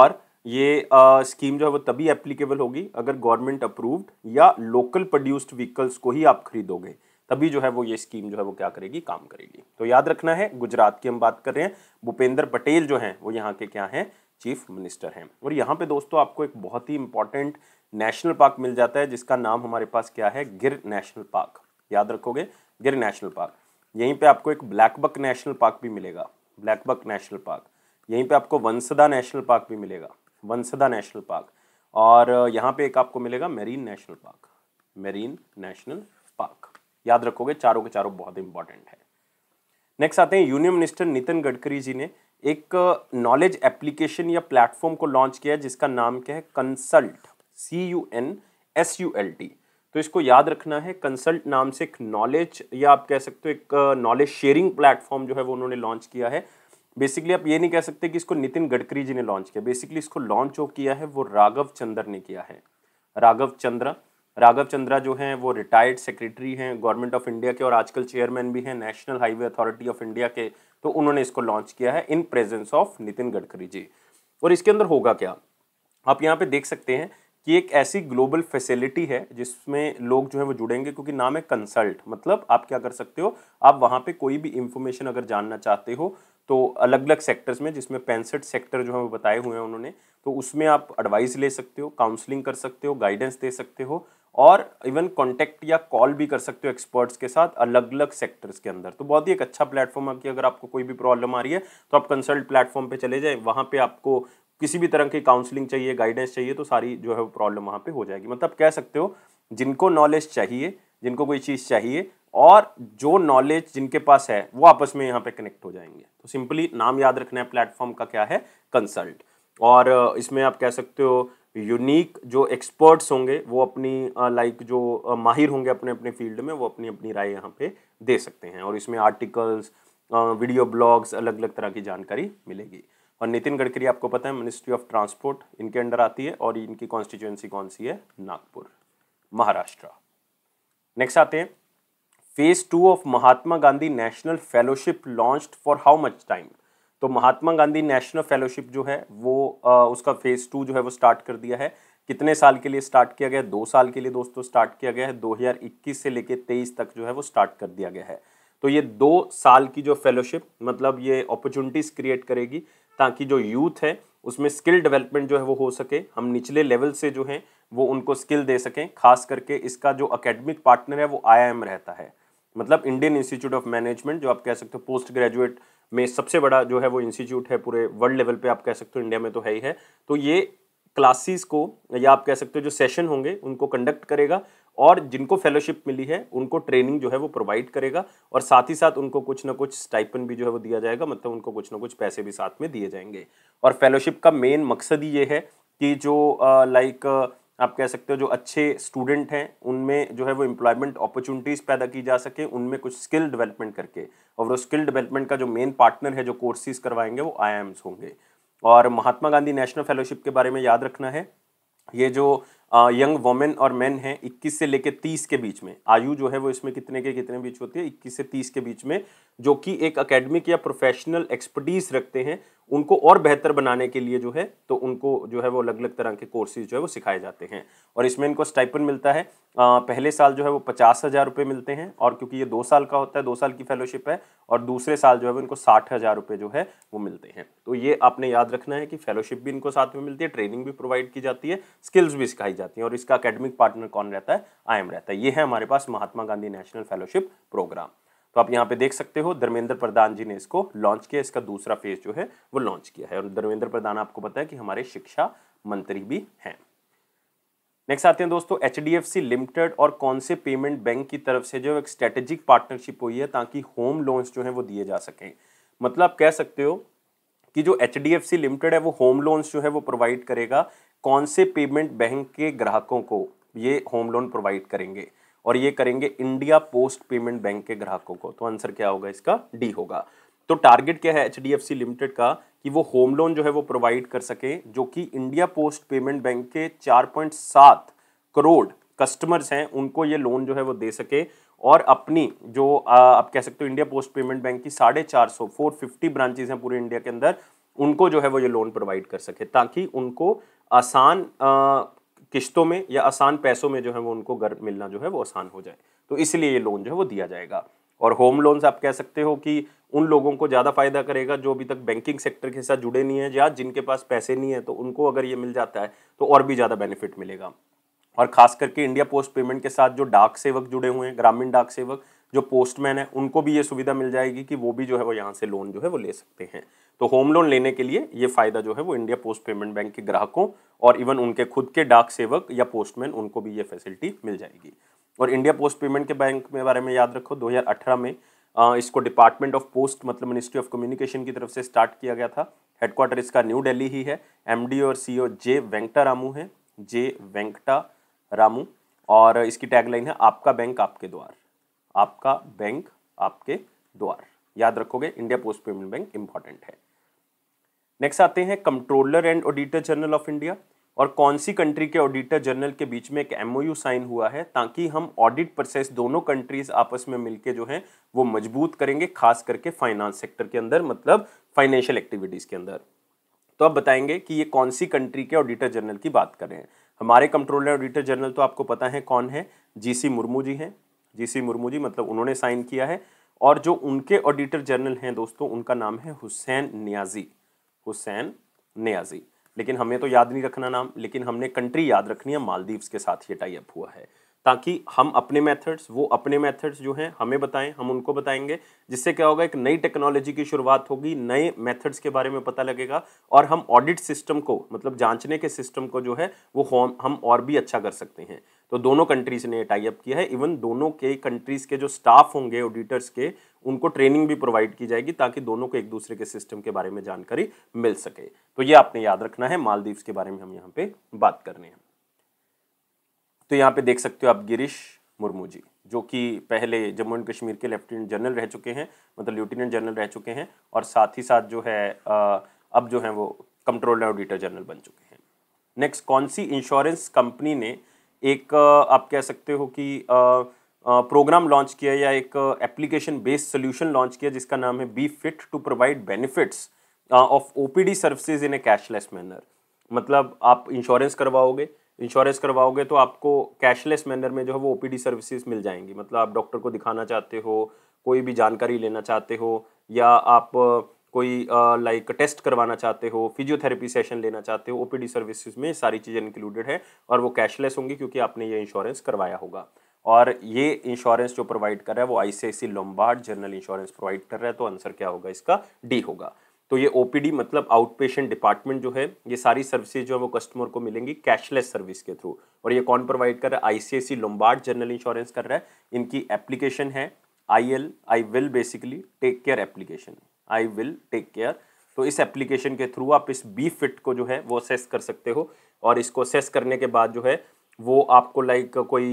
और ये स्कीम जो है वो तभी एप्लीकेबल होगी अगर गवर्नमेंट अप्रूव्ड या लोकल प्रोड्यूस्ड व्हीकल्स को ही आप खरीदोगे तभी जो है वो ये स्कीम जो है वो क्या करेगी काम करेगी तो याद रखना है गुजरात की हम बात कर रहे हैं भूपेंद्र पटेल जो हैं वो यहाँ के क्या हैं चीफ मिनिस्टर हैं और यहाँ पे दोस्तों आपको एक बहुत ही इंपॉर्टेंट नेशनल पार्क मिल जाता है जिसका नाम हमारे पास क्या है गिर नेशनल पार्क याद रखोगे गिर नेशनल पार्क यहीं पे आपको एक ब्लैकबक नेशनल पार्क भी मिलेगा ब्लैकबक नेशनल पार्क यहीं पे आपको वंसदा नेशनल पार्क भी मिलेगा वंसदा नेशनल पार्क और यहाँ पे एक आपको मिलेगा marine national park marine national park याद रखोगे चारों के चारों बहुत इंपॉर्टेंट है नेक्स्ट आते हैं यूनियन मिनिस्टर नितिन गडकरी जी ने एक नॉलेज uh, एप्लीकेशन या प्लेटफॉर्म को लॉन्च किया है जिसका नाम क्या है consult C U N S U L T तो इसको याद रखना है कंसल्ट नाम से एक नॉलेज या आप कह सकते हो एक नॉलेज शेयरिंग प्लेटफॉर्म जो है वो उन्होंने लॉन्च किया है बेसिकली आप ये नहीं कह सकते कि इसको नितिन गडकरी जी ने लॉन्च किया बेसिकली इसको लॉन्च जो किया है वो राघव चंद्र ने किया है राघव चंद्रा राघव चंद्रा जो हैं वो रिटायर्ड सेक्रेटरी हैं गवर्नमेंट ऑफ इंडिया के और आजकल चेयरमैन भी हैं national highway authority of India के तो उन्होंने इसको लॉन्च किया है in presence of Nitin Gadkari ji और इसके अंदर होगा क्या आप यहाँ पे देख सकते हैं कि एक ऐसी ग्लोबल फैसिलिटी है जिसमें लोग जो है वो जुड़ेंगे क्योंकि नाम है कंसल्ट मतलब आप क्या कर सकते हो आप वहाँ पे कोई भी इंफॉर्मेशन अगर जानना चाहते हो तो अलग अलग सेक्टर्स में जिसमें पैंसठ सेक्टर जो है वो बताए हुए हैं उन्होंने तो उसमें आप एडवाइस ले सकते हो काउंसलिंग कर सकते हो गाइडेंस दे सकते हो और इवन कॉन्टैक्ट या कॉल भी कर सकते हो एक्सपर्ट्स के साथ अलग अलग सेक्टर्स के अंदर तो बहुत ही एक अच्छा प्लेटफॉर्म है कि अगर आपको कोई भी प्रॉब्लम आ रही है तो आप कंसल्ट प्लेटफॉर्म पे चले जाएं वहाँ पे आपको किसी भी तरह की काउंसलिंग चाहिए गाइडेंस चाहिए तो सारी जो है वो प्रॉब्लम वहाँ पर हो जाएगी मतलब कह सकते हो जिनको नॉलेज चाहिए जिनको कोई चीज़ चाहिए और जो नॉलेज जिनके पास है वो आपस में यहाँ पे कनेक्ट हो जाएंगे तो सिंपली नाम याद रखना है प्लेटफॉर्म का क्या है कंसल्ट और इसमें आप कह सकते हो यूनिक जो एक्सपर्ट्स होंगे वो अपनी लाइक जो माहिर होंगे अपने अपने फील्ड में वो अपनी अपनी राय यहाँ पे दे सकते हैं और इसमें आर्टिकल्स वीडियो ब्लॉग्स अलग अलग तरह की जानकारी मिलेगी और नितिन गडकरी आपको पता है मिनिस्ट्री ऑफ ट्रांसपोर्ट इनके अंडर आती है और इनकी कॉन्स्टिट्यूएंसी कौन सी है नागपुर महाराष्ट्र नेक्स्ट आते हैं phase two of Mahatma Gandhi national fellowship launched for how much time तो महात्मा गांधी नेशनल फेलोशिप जो है वो आ, उसका फेज़ टू जो है वो स्टार्ट कर दिया है कितने साल के लिए स्टार्ट किया गया है दो साल के लिए दोस्तों स्टार्ट किया गया है 2021 से लेके 23 तक जो है वो स्टार्ट कर दिया गया है तो ये दो साल की जो फेलोशिप मतलब ये अपॉर्चुनिटीज़ क्रिएट करेगी ताकि जो यूथ है उसमें स्किल डेवलपमेंट जो है वो हो सके हम निचले लेवल से जो हैं वो उनको स्किल दे सकें खास करके इसका जो अकेडमिक पार्टनर है वो आई रहता है मतलब इंडियन इंस्टीट्यूट ऑफ मैनेजमेंट जो आप कह सकते हो पोस्ट ग्रेजुएट में सबसे बड़ा जो है वो इंस्टीट्यूट है पूरे वर्ल्ड लेवल पे आप कह सकते हो इंडिया में तो है ही है तो ये क्लासेस को या आप कह सकते हो जो सेशन होंगे उनको कंडक्ट करेगा और जिनको फेलोशिप मिली है उनको ट्रेनिंग जो है वो प्रोवाइड करेगा और साथ ही साथ उनको कुछ ना कुछ स्टाइपन भी जो है वो दिया जाएगा मतलब उनको कुछ ना कुछ पैसे भी साथ में दिए जाएंगे और फेलोशिप का मेन मकसद ही ये है कि जो लाइक आप कह सकते हो जो अच्छे स्टूडेंट हैं उनमें जो है वो एम्प्लॉयमेंट अपॉर्चुनिटीज़ पैदा की जा सके उनमें कुछ स्किल डेवलपमेंट करके और वो स्किल डेवलपमेंट का जो मेन पार्टनर है जो कोर्सेज करवाएंगे वो आई होंगे और महात्मा गांधी नेशनल फेलोशिप के बारे में याद रखना है ये जो यंग वोमेन और मेन हैं 21 से लेकर 30 के बीच में आयु जो है वो इसमें कितने के कितने बीच होती है 21 से 30 के बीच में जो कि एक अकेडमिक या प्रोफेशनल एक्सपर्टीज रखते हैं उनको और बेहतर बनाने के लिए जो है तो उनको जो है वो अलग अलग तरह के कोर्सेज जो है वो सिखाए जाते हैं और इसमें इनको स्टाइपन मिलता है आ, पहले साल जो है वो पचास हज़ार रुपये मिलते हैं और क्योंकि ये दो साल का होता है दो साल की फेलोशिप है और दूसरे साल जो है वो इनको साठ हज़ार रुपये जो है वो मिलते हैं तो ये आपने याद रखना है कि फेलोशिप भी इनको साथ में मिलती है ट्रेनिंग भी प्रोवाइड की जाती है स्किल्स भी सिखाई दी जाती हैं और इसका अकेडमिक पार्टनर कौन रहता है आई रहता है ये है हमारे पास Mahatma Gandhi national fellowship programme तो आप यहाँ पे देख सकते हो धर्मेंद्र प्रधान जी ने इसको लॉन्च किया इसका दूसरा फेज जो है वो लॉन्च किया है और धर्मेंद्र प्रधान आपको पता है कि हमारे शिक्षा मंत्री भी हैं नेक्स्ट आते हैं दोस्तों H D F C limited और कौन से पेमेंट बैंक की तरफ से जो एक स्ट्रेटेजिक पार्टनरशिप हुई है ताकि होम लोन्स जो हैं वो दिए जा सकें मतलब कह सकते हो कि जो H D F C limited है वो होम लोन्स जो है वो प्रोवाइड करेगा कौन से पेमेंट बैंक के ग्राहकों को ये होम लोन प्रोवाइड करेंगे और ये करेंगे इंडिया पोस्ट पेमेंट बैंक के ग्राहकों को तो आंसर क्या होगा इसका डी होगा तो टारगेट क्या है एच लिमिटेड का कि वो होम लोन जो है वो प्रोवाइड कर सके जो कि इंडिया पोस्ट पेमेंट बैंक के 4.7 करोड़ कस्टमर्स हैं उनको ये लोन जो है वो दे सके और अपनी जो आप कह सकते हो इंडिया पोस्ट पेमेंट बैंक की साढ़े चार सौ फोर फिफ्टी ब्रांचेज हैं पूरे इंडिया के अंदर उनको जो है वो ये लोन प्रोवाइड कर सके ताकि उनको आसान किश्तों में या आसान पैसों में जो है वो उनको घर मिलना जो है वो आसान हो जाए तो इसलिए ये लोन जो है वो दिया जाएगा और होम लोन्स आप कह सकते हो कि उन लोगों को ज़्यादा फायदा करेगा जो अभी तक बैंकिंग सेक्टर के साथ जुड़े नहीं है या जिनके पास पैसे नहीं है तो उनको अगर ये मिल जाता है तो और भी ज़्यादा बेनिफिट मिलेगा और खास करके इंडिया पोस्ट पेमेंट के साथ जो डाक सेवक जुड़े हुए हैं ग्रामीण डाक सेवक जो पोस्टमैन है उनको भी ये सुविधा मिल जाएगी कि वो भी जो है वो यहाँ से लोन जो है वो ले सकते हैं तो होम लोन लेने के लिए ये फ़ायदा जो है वो इंडिया पोस्ट पेमेंट बैंक के ग्राहकों और इवन उनके खुद के डाक सेवक या पोस्टमैन उनको भी ये फैसिलिटी मिल जाएगी और इंडिया पोस्ट पेमेंट के बैंक में बारे में याद रखो 2018 में इसको डिपार्टमेंट ऑफ पोस्ट मतलब मिनिस्ट्री ऑफ कम्युनिकेशन की तरफ से स्टार्ट किया गया था हेडक्वार्टर इसका न्यू दिल्ली ही है एम और सी जे वेंकटा रामू है जे वेंकटा रामू और इसकी टैगलाइन है आपका बैंक आपके द्वार आपका बैंक आपके द्वार याद रखोगे India post payment bank important है नेक्स्ट आते हैं controller and auditor general of India और कौन सी कंट्री के ऑडिटर जनरल के बीच में एक एमओयू साइन हुआ है ताकि हम ऑडिट प्रोसेस दोनों कंट्रीज आपस में मिलके जो है वो मजबूत करेंगे खास करके फाइनेंस सेक्टर के अंदर मतलब फाइनेंशियल एक्टिविटीज़ के अंदर तो आप बताएंगे कि ये कौन सी कंट्री के ऑडिटर जनरल की बात कर रहे हैं हमारे कंट्रोलर ऑडिटर जनरल तो आपको पता है कौन है जीसी मुर्मू जी हैं जीसी मुर्मू जी मतलब उन्होंने साइन किया है और जो उनके ऑडिटर जनरल हैं दोस्तों उनका नाम है हुसैन नियाजी हुसैन नियाजी लेकिन हमें तो याद नहीं रखना नाम लेकिन हमने कंट्री याद रखनी है मालदीव्स के साथ ये टाइप हुआ है ताकि हम अपने मेथड्स वो अपने मेथड्स जो हैं हमें बताएं हम उनको बताएंगे जिससे क्या होगा एक नई टेक्नोलॉजी की शुरुआत होगी नए मेथड्स के बारे में पता लगेगा और हम ऑडिट सिस्टम को मतलब जांचने के सिस्टम को जो है वो हम और भी अच्छा कर सकते हैं तो दोनों कंट्रीज ने टाई अप किया है इवन दोनों के कंट्रीज के जो स्टाफ होंगे ऑडिटर्स के उनको ट्रेनिंग भी प्रोवाइड की जाएगी ताकि दोनों को एक दूसरे के सिस्टम के बारे में जानकारी मिल सके तो ये आपने याद रखना है मालदीव्स के बारे में हम यहाँ पे बात कर रहे हैं तो यहाँ पे देख सकते हो आप गिरीश मुर्मू जी जो कि पहले जम्मू एंड कश्मीर के लेफ्टिनेंट जनरल रह चुके हैं मतलब लेफ्टिनेंट जनरल रह चुके हैं और साथ ही साथ जो है अब जो है वो कंट्रोल ऑडिटर जनरल बन चुके हैं नेक्स्ट कौन सी इंश्योरेंस कंपनी ने एक आप कह सकते हो कि प्रोग्राम लॉन्च किया या एक एप्लीकेशन बेस्ड सोल्यूशन लॉन्च किया जिसका नाम है BeFit to provide benefits of OPD services in a cashless manner मतलब आप इंश्योरेंस करवाओगे इंश्योरेंस करवाओगे तो आपको कैशलेस मैनर में जो है वो ओपीडी सर्विसेज मिल जाएंगी मतलब आप डॉक्टर को दिखाना चाहते हो कोई भी जानकारी लेना चाहते हो या आप कोई लाइक टेस्ट करवाना चाहते हो फिजियोथेरेपी सेशन लेना चाहते हो ओपीडी सर्विसेज में सारी चीज़ें इंक्लूडेड है और वो कैशलेस होंगी क्योंकि आपने ये इंश्योरेंस करवाया होगा और ये इंश्योरेंस जो प्रोवाइड कर रहा है वो I C I general insurance provide कर रहा है तो आंसर क्या होगा इसका डी होगा तो ये ओ मतलब आउट पेशेंट डिपार्टमेंट जो है ये सारी सर्विसेज जो है वो कस्टमर को मिलेंगी कैशलेस सर्विस के थ्रू और ये कौन प्रोवाइड कर रहा है सी लोम्बार्ड जनरल इंश्योरेंस कर रहा है इनकी एप्लीकेशन है I L I will basically take care application I will take care तो इस एप्लीकेशन के थ्रू आप इस बी फिट को जो है वो असेस कर सकते हो और इसको असेस करने के बाद जो है वो आपको लाइक कोई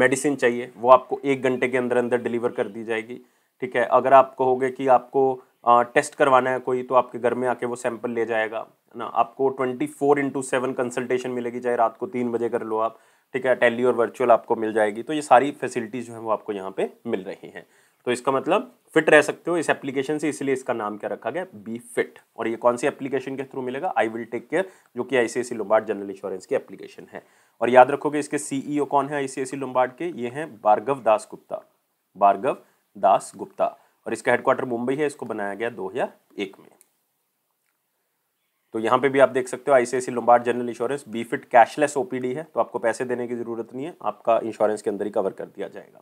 मेडिसिन चाहिए वो आपको एक घंटे के अंदर अंदर डिलीवर कर दी जाएगी ठीक है अगर आप कहोगे कि आपको टेस्ट करवाना है कोई तो आपके घर में आके वो सैंपल ले जाएगा ना आपको twenty four into seven consultation मिलेगी चाहे रात को तीन बजे कर लो आप ठीक है टेली और वर्चुअल आपको मिल जाएगी तो ये सारी फैसिलिटीज़ जो है वो आपको यहाँ पे मिल रही हैं तो इसका मतलब फिट रह सकते हो इस एप्लीकेशन से इसलिए इसका नाम क्या रखा गया बी फिट और ये कौन सी एप्लीकेशन के थ्रू मिलेगा आई विल टेक केयर जो कि आई सी जनरल इंश्योरेंस की एप्लीकेशन है और याद रखोगे इसके सीईओ e कौन है आई सी के ये हैं भार्गव दास गुप्ता भार्गव दास गुप्ता और इसका हेडक्वार्टर मुंबई है इसको बनाया गया दो हजार एक में तो यहाँ पे भी आप देख सकते हो ICIC Lombard general insurance BeFit cashless OPD है तो आपको पैसे देने की जरूरत नहीं है आपका इंश्योरेंस के अंदर ही कवर कर दिया जाएगा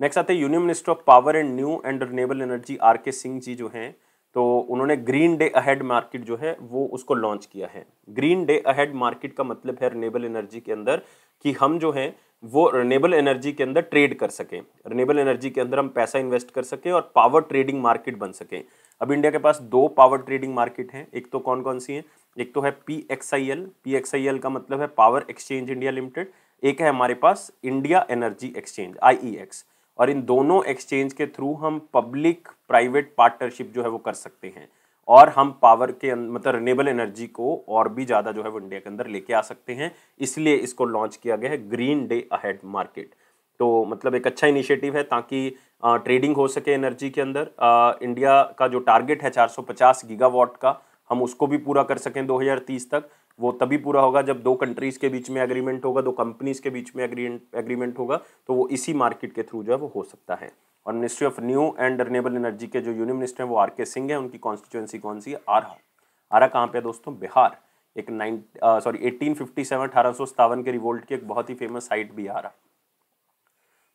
नेक्स्ट आते हैं union minister of power and new and renewable energy R K Singh जी जो हैं तो उन्होंने ग्रीन डे अहेड मार्केट जो है वो उसको लॉन्च किया है ग्रीन डे अहेड मार्केट का मतलब है रिनेबल एनर्जी के अंदर कि हम जो है वो रिनेबल एनर्जी के अंदर ट्रेड कर सकें रिनेबल एनर्जी के अंदर हम पैसा इन्वेस्ट कर सकें और पावर ट्रेडिंग मार्केट बन सकें अब इंडिया के पास दो पावर ट्रेडिंग मार्केट हैं एक तो कौन कौन सी हैं एक तो है P X I L P X I L का मतलब है पावर एक्सचेंज इंडिया लिमिटेड एक है हमारे पास India energy exchange I E X और इन दोनों एक्सचेंज के थ्रू हम पब्लिक प्राइवेट पार्टनरशिप जो है वो कर सकते हैं और हम पावर के अं-, मतलब रिनेबल एनर्जी को और भी ज़्यादा जो है वो इंडिया के अंदर लेके आ सकते हैं इसलिए इसको लॉन्च किया गया है ग्रीन डे अहेड मार्केट तो मतलब एक अच्छा इनिशिएटिव है ताकि ट्रेडिंग हो सके एनर्जी के अंदर आ, इंडिया का जो टारगेट है 450 गीगावाट का हम उसको भी पूरा कर सकें 2030 तक वो तभी पूरा होगा जब दो कंट्रीज़ के बीच में एग्रीमेंट होगा दो कंपनीज़ के बीच में एग्रीमेंट होगा तो वो इसी मार्केट के थ्रू जो है वो हो सकता है और ministry of new and renewable energy के जो यूनियन मिनिस्टर हैं वो आर के सिंह हैं उनकी कॉन्स्टिट्यूएंसी कौन सी है आरा आरा कहाँ पे है दोस्तों बिहार एक nine sorry eighteen fifty seven अठारह सौ सतावन के रिवोल्ट की एक बहुत ही फेमस साइट भी आरा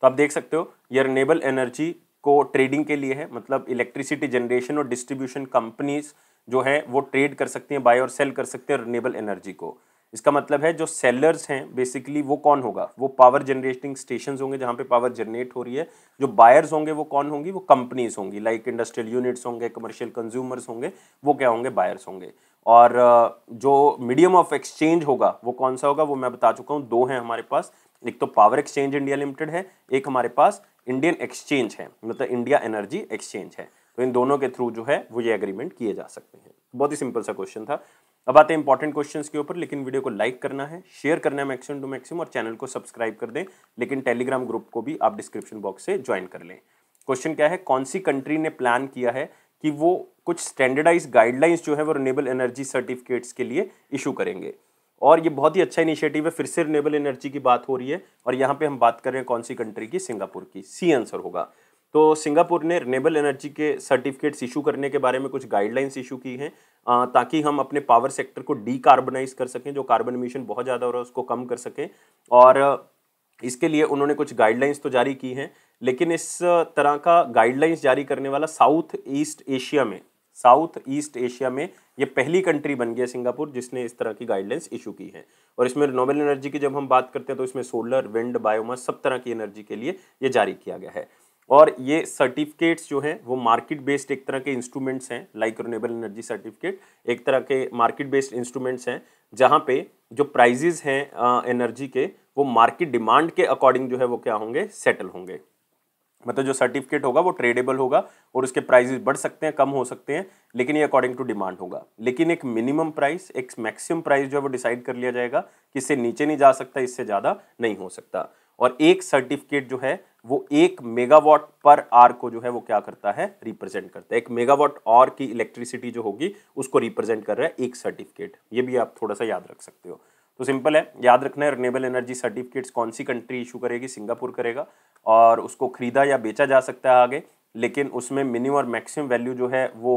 तो आप देख सकते हो ये रिनेबल एनर्जी को ट्रेडिंग के लिए है मतलब इलेक्ट्रिसिटी जनरेशन और डिस्ट्रीब्यूशन कंपनीज़ जो हैं वो ट्रेड कर सकती हैं बाय और सेल कर सकते हैं रिनेबल एनर्जी को इसका मतलब है जो सेलर्स हैं बेसिकली वो कौन होगा वो पावर जनरेटिंग स्टेशन होंगे जहाँ पे पावर जनरेट हो रही है जो बायर्स होंगे वो कौन होंगी वो कंपनीज होंगी लाइक इंडस्ट्रियल यूनिट्स होंगे कमर्शियल कंज्यूमर्स होंगे वो क्या होंगे बायर्स होंगे और जो मीडियम ऑफ एक्सचेंज होगा वो कौन सा होगा वो मैं बता चुका हूँ दो हैं हमारे पास एक तो पावर एक्सचेंज इंडिया लिमिटेड है एक हमारे पास इंडियन एक्सचेंज है मतलब इंडिया एनर्जी एक्सचेंज है तो इन दोनों के थ्रू जो है वो ये एग्रीमेंट किए जा सकते हैं बहुत ही सिंपल सा क्वेश्चन था अब आते हैं इंपॉर्टेंट क्वेश्चन के ऊपर लेकिन वीडियो को लाइक करना है शेयर करना है मैक्सिमम टू मैक्सिमम और चैनल को सब्सक्राइब कर दें लेकिन टेलीग्राम ग्रुप को भी आप डिस्क्रिप्शन बॉक्स से ज्वाइन कर लें क्वेश्चन क्या है कौन सी कंट्री ने प्लान किया है कि वो कुछ स्टैंडर्डाइज गाइडलाइंस जो है वो रिनेबल एनर्जी सर्टिफिकेट्स के लिए इशू करेंगे और ये बहुत ही अच्छा इनिशिएटिव है फिर से रिनेबल एनर्जी की बात हो रही है और यहाँ पे हम बात कर रहे हैं कौन सी कंट्री की सिंगापुर की सी आंसर होगा तो सिंगापुर ने रिनेबल एनर्जी के सर्टिफिकेट्स इशू करने के बारे में कुछ गाइडलाइंस इशू की हैं ताकि हम अपने पावर सेक्टर को डीकार्बनाइज कर सकें जो कार्बन इमिशन बहुत ज़्यादा हो रहा है उसको कम कर सकें और इसके लिए उन्होंने कुछ गाइडलाइंस तो जारी की हैं लेकिन इस तरह का गाइडलाइंस जारी करने वाला साउथ ईस्ट एशिया में साउथ ईस्ट एशिया में ये पहली कंट्री बन गया सिंगापुर जिसने इस तरह की गाइडलाइंस इशू की हैं और इसमें रिनोबल एनर्जी की जब हम बात करते हैं तो इसमें सोलर विंड बायोमास सब तरह की एनर्जी के लिए ये जारी किया गया है और ये सर्टिफिकेट्स जो हैं वो मार्केट बेस्ड एक तरह के इंस्ट्रूमेंट्स हैं लाइक रिनेबल एनर्जी सर्टिफिकेट एक तरह के मार्केट बेस्ड इंस्ट्रूमेंट्स हैं जहाँ पे जो प्राइजेज हैं एनर्जी के वो मार्केट डिमांड के अकॉर्डिंग जो है वो क्या होंगे सेटल होंगे मतलब जो सर्टिफिकेट होगा वो ट्रेडेबल होगा और उसके प्राइजेज बढ़ सकते हैं कम हो सकते हैं लेकिन ये अकॉर्डिंग टू डिमांड होगा लेकिन एक मिनिमम प्राइस एक मैक्सिमम प्राइस जो है वो डिसाइड कर लिया जाएगा कि इससे नीचे नहीं जा सकता इससे ज़्यादा नहीं हो सकता और एक सर्टिफिकेट जो है वो एक मेगावाट पर आर को जो है वो क्या करता है रिप्रेजेंट करता है एक मेगावाट और की इलेक्ट्रिसिटी जो होगी उसको रिप्रेजेंट कर रहा है एक सर्टिफिकेट ये भी आप थोड़ा सा याद रख सकते हो तो सिंपल है याद रखना है रिनेबल एनर्जी सर्टिफिकेट्स कौन सी कंट्री इशू करेगी सिंगापुर करेगा और उसको खरीदा या बेचा जा सकता है आगे लेकिन उसमें मिनिमम और मैक्सिमम वैल्यू जो है वो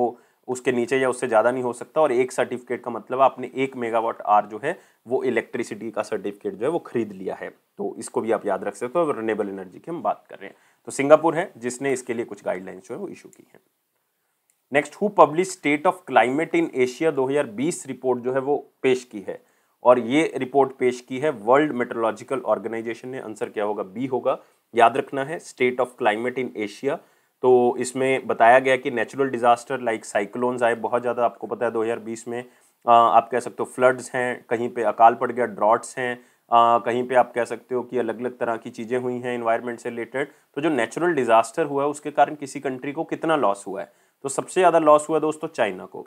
उसके नीचे या उससे ज़्यादा नहीं हो सकता और एक सर्टिफिकेट का मतलब आपने एक मेगावाट आर जो है वो इलेक्ट्रिसिटी का सर्टिफिकेट जो है वो खरीद लिया है तो इसको भी आप याद रख सकते हो रिनेबल एनर्जी की हम बात कर रहे हैं तो सिंगापुर है जिसने इसके लिए कुछ गाइडलाइंस जो है वो इशू की है next who publish state of climate in Asia 2020 report जो है वो पेश की है और ये रिपोर्ट पेश की है वर्ल्ड मेट्रोलॉजिकल ऑर्गेनाइजेशन ने आंसर क्या होगा बी होगा याद रखना है state of climate in Asia तो इसमें बताया गया कि नेचुरल डिज़ास्टर लाइक साइक्लोन्स आए बहुत ज़्यादा आपको पता है 2020 में आ, आप कह सकते हो फ्लड्स हैं कहीं पे अकाल पड़ गया ड्रॉट्स हैं आ, कहीं पे आप कह सकते हो कि अलग अलग तरह की चीज़ें हुई हैं इन्वायरमेंट से रिलेटेड तो जो नेचुरल डिज़ास्टर हुआ है उसके कारण किसी कंट्री को कितना लॉस हुआ है तो सबसे ज़्यादा लॉस हुआ है दोस्तों चाइना को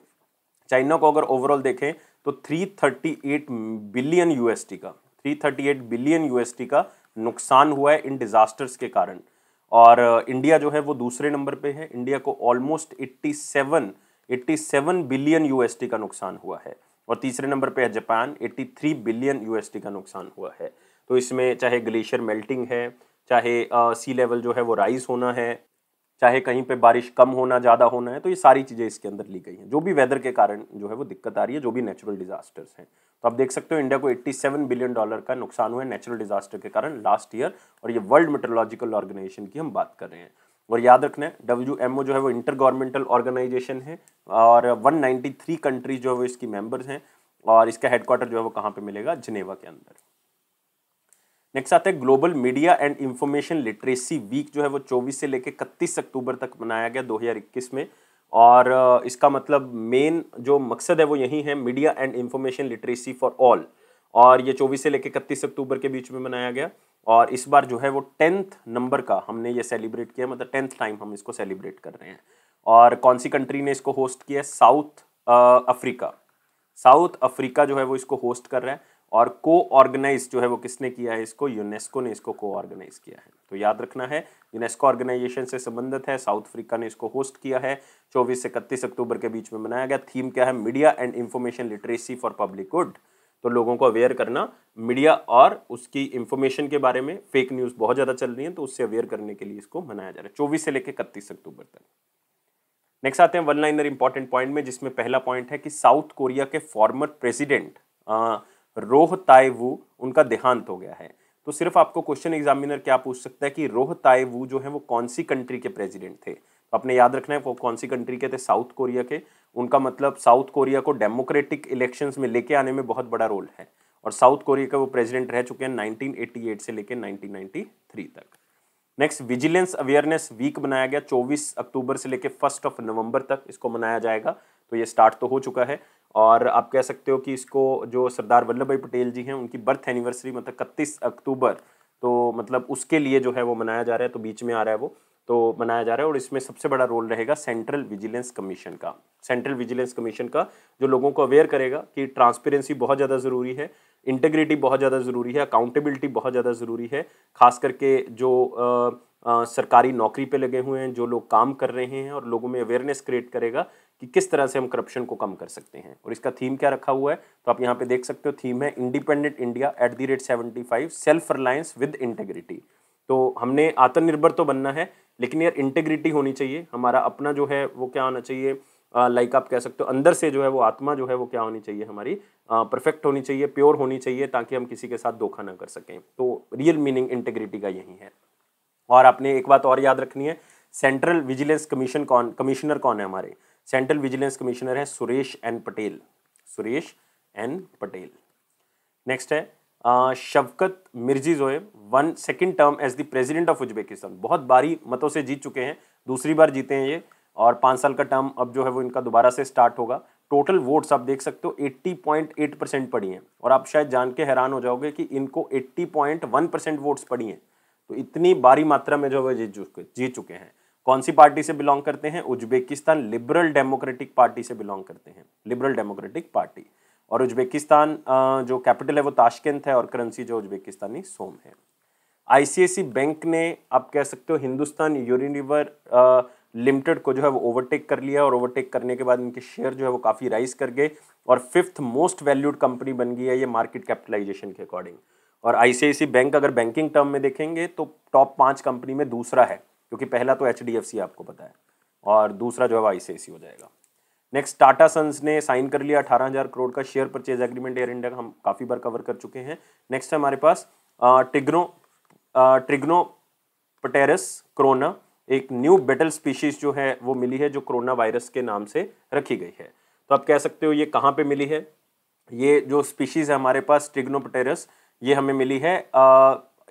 चाइना को अगर ओवरऑल देखें तो 338 बिलियन यूएसटी का 338 बिलियन यूएसटी का नुकसान हुआ है इन डिज़ास्टर्स के कारण और इंडिया जो है वो दूसरे नंबर पे है इंडिया को ऑलमोस्ट 87 87 बिलियन यूएसडी का नुकसान हुआ है और तीसरे नंबर पे है जापान 83 बिलियन यूएसडी का नुकसान हुआ है तो इसमें चाहे ग्लेशियर मेल्टिंग है चाहे सी लेवल जो है वो राइज होना है चाहे कहीं पे बारिश कम होना ज़्यादा होना है तो ये सारी चीज़ें इसके अंदर ली गई हैं जो भी वेदर के कारण जो है वो दिक्कत आ रही है जो भी नेचुरल डिजास्टर्स हैं तो आप देख सकते हो इंडिया को 87 बिलियन डॉलर का नुकसान हुआ है नेचुरल डिजास्टर के कारण लास्ट ईयर और ये वर्ल्ड मेट्रोलॉजिकल ऑर्गेनाइजेशन की हम बात कर रहे हैं और याद रखना है डब्ल्यू एम ओ जो है वो इंटर गवर्नमेंटल ऑर्गेनाइजेशन है और वन कंट्रीज जो है वो इसकी मेम्बर्स हैं और इसका हेडक्वार्टर जो है वो कहाँ पर मिलेगा जिनेवा के अंदर नेक्स्ट आता है global media and information literacy week जो है वो 24 से लेकर इकतीस अक्टूबर तक मनाया गया 2021 में और इसका मतलब मेन जो मकसद है वो यही है media and information literacy for all और ये 24 से लेकर इकतीस अक्टूबर के बीच में मनाया गया और इस बार जो है वो टेंथ नंबर का हमने ये सेलिब्रेट किया मतलब टेंथ टाइम हम इसको सेलिब्रेट कर रहे हैं और कौन सी कंट्री ने इसको होस्ट किया साउथ अफ्रीका साउथ अफ्रीका जो है वो इसको होस्ट कर रहा है और को ऑर्गेनाइज जो है वो किसने किया है इसको यूनेस्को ने इसको को ऑर्गेनाइज किया है तो याद रखना है यूनेस्को ऑर्गेनाइजेशन से संबंधित है साउथ अफ्रीका ने इसको होस्ट किया है 24 से इकतीस अक्टूबर के बीच में मनाया गया थीम क्या है media and information literacy for public good तो लोगों को अवेयर करना मीडिया और उसकी इंफॉर्मेशन के बारे में फेक न्यूज़ बहुत ज़्यादा चल रही है तो उससे अवेयर करने के लिए इसको मनाया जा रहा है चौबीस से लेकर इकतीस अक्टूबर तक नेक्स्ट आते हैं वन लाइनर इंपॉर्टेंट पॉइंट में जिसमें पहला पॉइंट है कि साउथ कोरिया के फॉर्मर प्रेसिडेंट रोह तायवू उनका देहांत हो गया है तो सिर्फ आपको क्वेश्चन एग्जामिनर क्या पूछ सकता है कि रोह ताएवू जो है वो कौन सी कंट्री के प्रेसिडेंट थे तो अपने याद रखना है वो कौन सी कंट्री के थे साउथ कोरिया के उनका मतलब साउथ कोरिया को डेमोक्रेटिक इलेक्शंस में लेके आने में बहुत बड़ा रोल है और साउथ कोरिया के वो प्रेसिडेंट रह चुके हैं 1988 से लेकर 1993 तक नेक्स्ट विजिलेंस अवेयरनेस वीक बनाया गया 24 अक्टूबर से लेकर फर्स्ट ऑफ नवंबर तक इसको मनाया जाएगा तो ये स्टार्ट तो हो चुका है और आप कह सकते हो कि इसको जो सरदार वल्लभ भाई पटेल जी हैं उनकी बर्थ एनिवर्सरी मतलब इकतीस अक्टूबर तो मतलब उसके लिए जो है वो मनाया जा रहा है तो बीच में आ रहा है वो तो मनाया जा रहा है और इसमें सबसे बड़ा रोल रहेगा सेंट्रल विजिलेंस कमीशन का सेंट्रल विजिलेंस कमीशन का जो लोगों को अवेयर करेगा कि ट्रांसपेरेंसी बहुत ज़्यादा ज़रूरी है इंटेग्रिटी बहुत ज़्यादा ज़रूरी है अकाउंटेबिलिटी बहुत ज़्यादा ज़रूरी है खास करके जो आ, सरकारी नौकरी पे लगे हुए हैं जो लोग काम कर रहे हैं और लोगों में अवेयरनेस क्रिएट करेगा कि किस तरह से हम करप्शन को कम कर सकते हैं और इसका थीम क्या रखा हुआ है तो आप यहाँ पे देख सकते हो थीम है independent India at the rate seventy five self reliance with integrity तो हमने आत्मनिर्भर तो बनना है लेकिन यार इंटेग्रिटी होनी चाहिए हमारा अपना जो है वो क्या होना चाहिए लाइक आप कह सकते हो अंदर से जो है वो आत्मा जो है वो क्या होनी चाहिए हमारी परफेक्ट होनी चाहिए प्योर होनी चाहिए ताकि हम किसी के साथ धोखा ना कर सकें तो रियल मीनिंग इंटेग्रिटी का यही है और आपने एक बात और याद रखनी है सेंट्रल विजिलेंस कमीशन कौन कमिश्नर कौन है हमारे सेंट्रल विजिलेंस कमिश्नर है Suresh N Patel Suresh N Patel next है Shavkat Mirziyoyev won second term as the president of Uzbekistan बहुत बारी मतों से जीत चुके हैं दूसरी बार जीते हैं ये और पाँच साल का टर्म अब जो है वो इनका दोबारा से स्टार्ट होगा टोटल वोट्स आप देख सकते हो 80.8 परसेंट पड़ी हैं और आप शायद जान के हैरान हो जाओगे कि इनको 80.1 परसेंट वोट्स पड़ी हैं तो इतनी भारी मात्रा में जो है जीत चुके जीत चुके हैं कौन सी पार्टी से बिलोंग करते हैं उज्बेकिस्तान लिबरल डेमोक्रेटिक पार्टी से बिलोंग करते हैं लिबरल डेमोक्रेटिक पार्टी और उज्बेकिस्तान जो कैपिटल है वो ताशकंद है और करेंसी जो उज्बेकिस्तानी सोम है आईसीआईसी बैंक ने आप कह सकते हो हिंदुस्तान यूनिवर लिमिटेड को जो है वो ओवरटेक कर लिया और ओवरटेक करने के बाद इनके शेयर जो है वो काफ़ी राइज कर गए और फिफ्थ मोस्ट वैल्यूड कंपनी बन गई है ये मार्केट कैपिटलाइजेशन के अकॉर्डिंग और आई बैंक अगर बैंकिंग टर्म में देखेंगे तो टॉप पाँच कंपनी में दूसरा है क्योंकि पहला तो एच आपको पता है और दूसरा जो है वो आई हो जाएगा नेक्स्ट टाटा सन्स ने साइन कर लिया अठारह हजार करोड़ का share purchase agreement Air India का हम काफ़ी बार कवर कर चुके हैं नेक्स्ट हमारे पास टिग्नो ट्रिग्नो पटेरस कोरोना एक न्यू बेटल स्पीशीज जो है वो मिली है जो कोरोना वायरस के नाम से रखी गई है तो आप कह सकते हो ये कहाँ पे मिली है ये जो स्पीशीज़ है हमारे पास ट्रिग्नोपटेरस ये हमें मिली है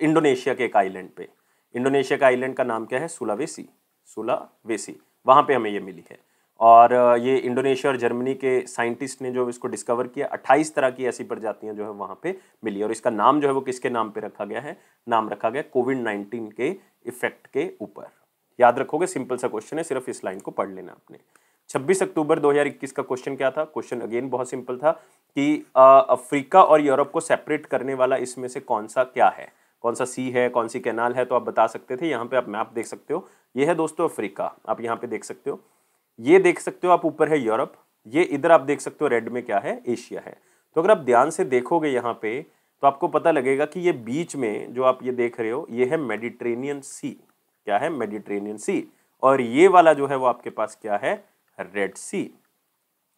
इंडोनेशिया के एक आइलैंड पे इंडोनेशिया का आइलैंड का नाम क्या है सुलावेसी सुलावेसी वहाँ पे हमें ये मिली है और ये इंडोनेशिया और जर्मनी के साइंटिस्ट ने जो इसको डिस्कवर किया 28 तरह की ऐसी प्रजातियाँ जो है वहाँ पे मिली और इसका नाम जो है वो किसके नाम पे रखा गया है नाम रखा गया कोविड 19 के इफेक्ट के ऊपर याद रखोगे सिंपल सा क्वेश्चन है सिर्फ इस लाइन को पढ़ लेना आपने 26 अक्टूबर 2021 का क्वेश्चन क्या था क्वेश्चन अगेन बहुत सिंपल था कि अफ्रीका और यूरोप को सेपरेट करने वाला इसमें से कौन सा क्या है कौन सा सी है कौन सी कैनाल है तो आप बता सकते थे यहाँ पे आप मैप देख सकते हो ये है दोस्तों अफ्रीका आप यहाँ पे देख सकते हो ये देख सकते हो आप ऊपर है यूरोप ये इधर आप देख सकते हो रेड में क्या है एशिया है तो अगर आप ध्यान से देखोगे यहाँ पे तो आपको पता लगेगा कि ये बीच में जो आप ये देख रहे हो ये है मेडिट्रेनियन सी क्या है मेडिट्रेनियन सी और ये वाला जो है वो आपके पास क्या है रेड सी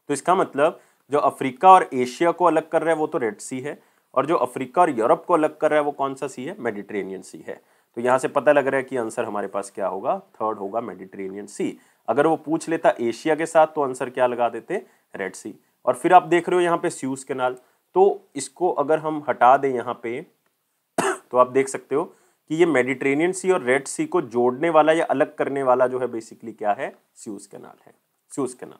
तो इसका मतलब जो अफ्रीका और एशिया को अलग कर रहा है वो तो रेड सी है और जो अफ्रीका और यूरोप को अलग कर रहा है वो कौन सा सी है मेडिटेरेनियन सी है तो यहाँ से पता लग रहा है कि आंसर हमारे पास क्या होगा थर्ड होगा मेडिटेरेनियन सी अगर वो पूछ लेता एशिया के साथ तो आंसर क्या लगा देते रेड सी और फिर आप देख रहे हो यहाँ पे स्यूज कैनाल तो इसको अगर हम हटा दें यहाँ पे तो आप देख सकते हो कि ये मेडिटेरेनियन सी और रेड सी को जोड़ने वाला या अलग करने वाला जो है बेसिकली क्या है स्यूज कैनाल है स्यूज कैनाल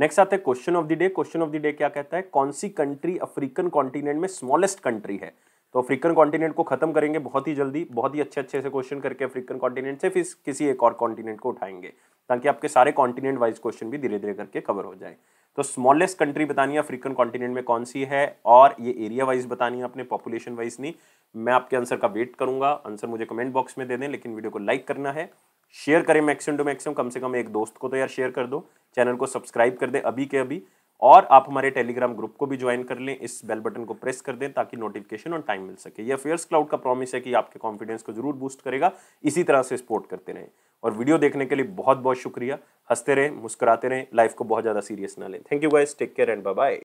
नेक्स्ट आते हैं question of the day question of the day क्या कहता है कौन सी कंट्री अफ्रीकन कॉन्टिनेंट में स्मॉलेस्ट कंट्री है तो अफ्रीकन कॉन्टिनेंट को खत्म करेंगे बहुत ही जल्दी बहुत ही अच्छे अच्छे से क्वेश्चन करके अफ्रीकन कॉन्टिनेंट से फिर किसी एक और कॉन्टिनेंट को उठाएंगे ताकि आपके सारे कॉन्टिनेंट वाइज क्वेश्चन भी धीरे धीरे करके कवर हो जाए तो स्मॉलेस्ट कंट्री बतानी है अफ्रीकन कॉन्टिनेंट में कौन सी है और ये एरिया वाइज बतानी है अपने पॉपुलेशन वाइज नहीं मैं आपके आंसर का वेट करूंगा आंसर मुझे कमेंट बॉक्स में दे दें लेकिन वीडियो को लाइक करना है शेयर करें मैक्सिमम टू मैक्सिमम कम से कम एक दोस्त को तो यार शेयर कर दो चैनल को सब्सक्राइब कर दें अभी के अभी और आप हमारे टेलीग्राम ग्रुप को भी ज्वाइन कर लें इस बेल बटन को प्रेस कर दें ताकि नोटिफिकेशन और टाइम मिल सके यह फेयर्स क्लाउड का प्रॉमिस है कि आपके कॉन्फिडेंस को जरूर बूस्ट करेगा इसी तरह से सपोर्ट करते रहें और वीडियो देखने के लिए बहुत बहुत शुक्रिया हंसते रहें मुस्कुराते रहें लाइफ को बहुत ज़्यादा सीरियस ना लें thank you guys take care and bye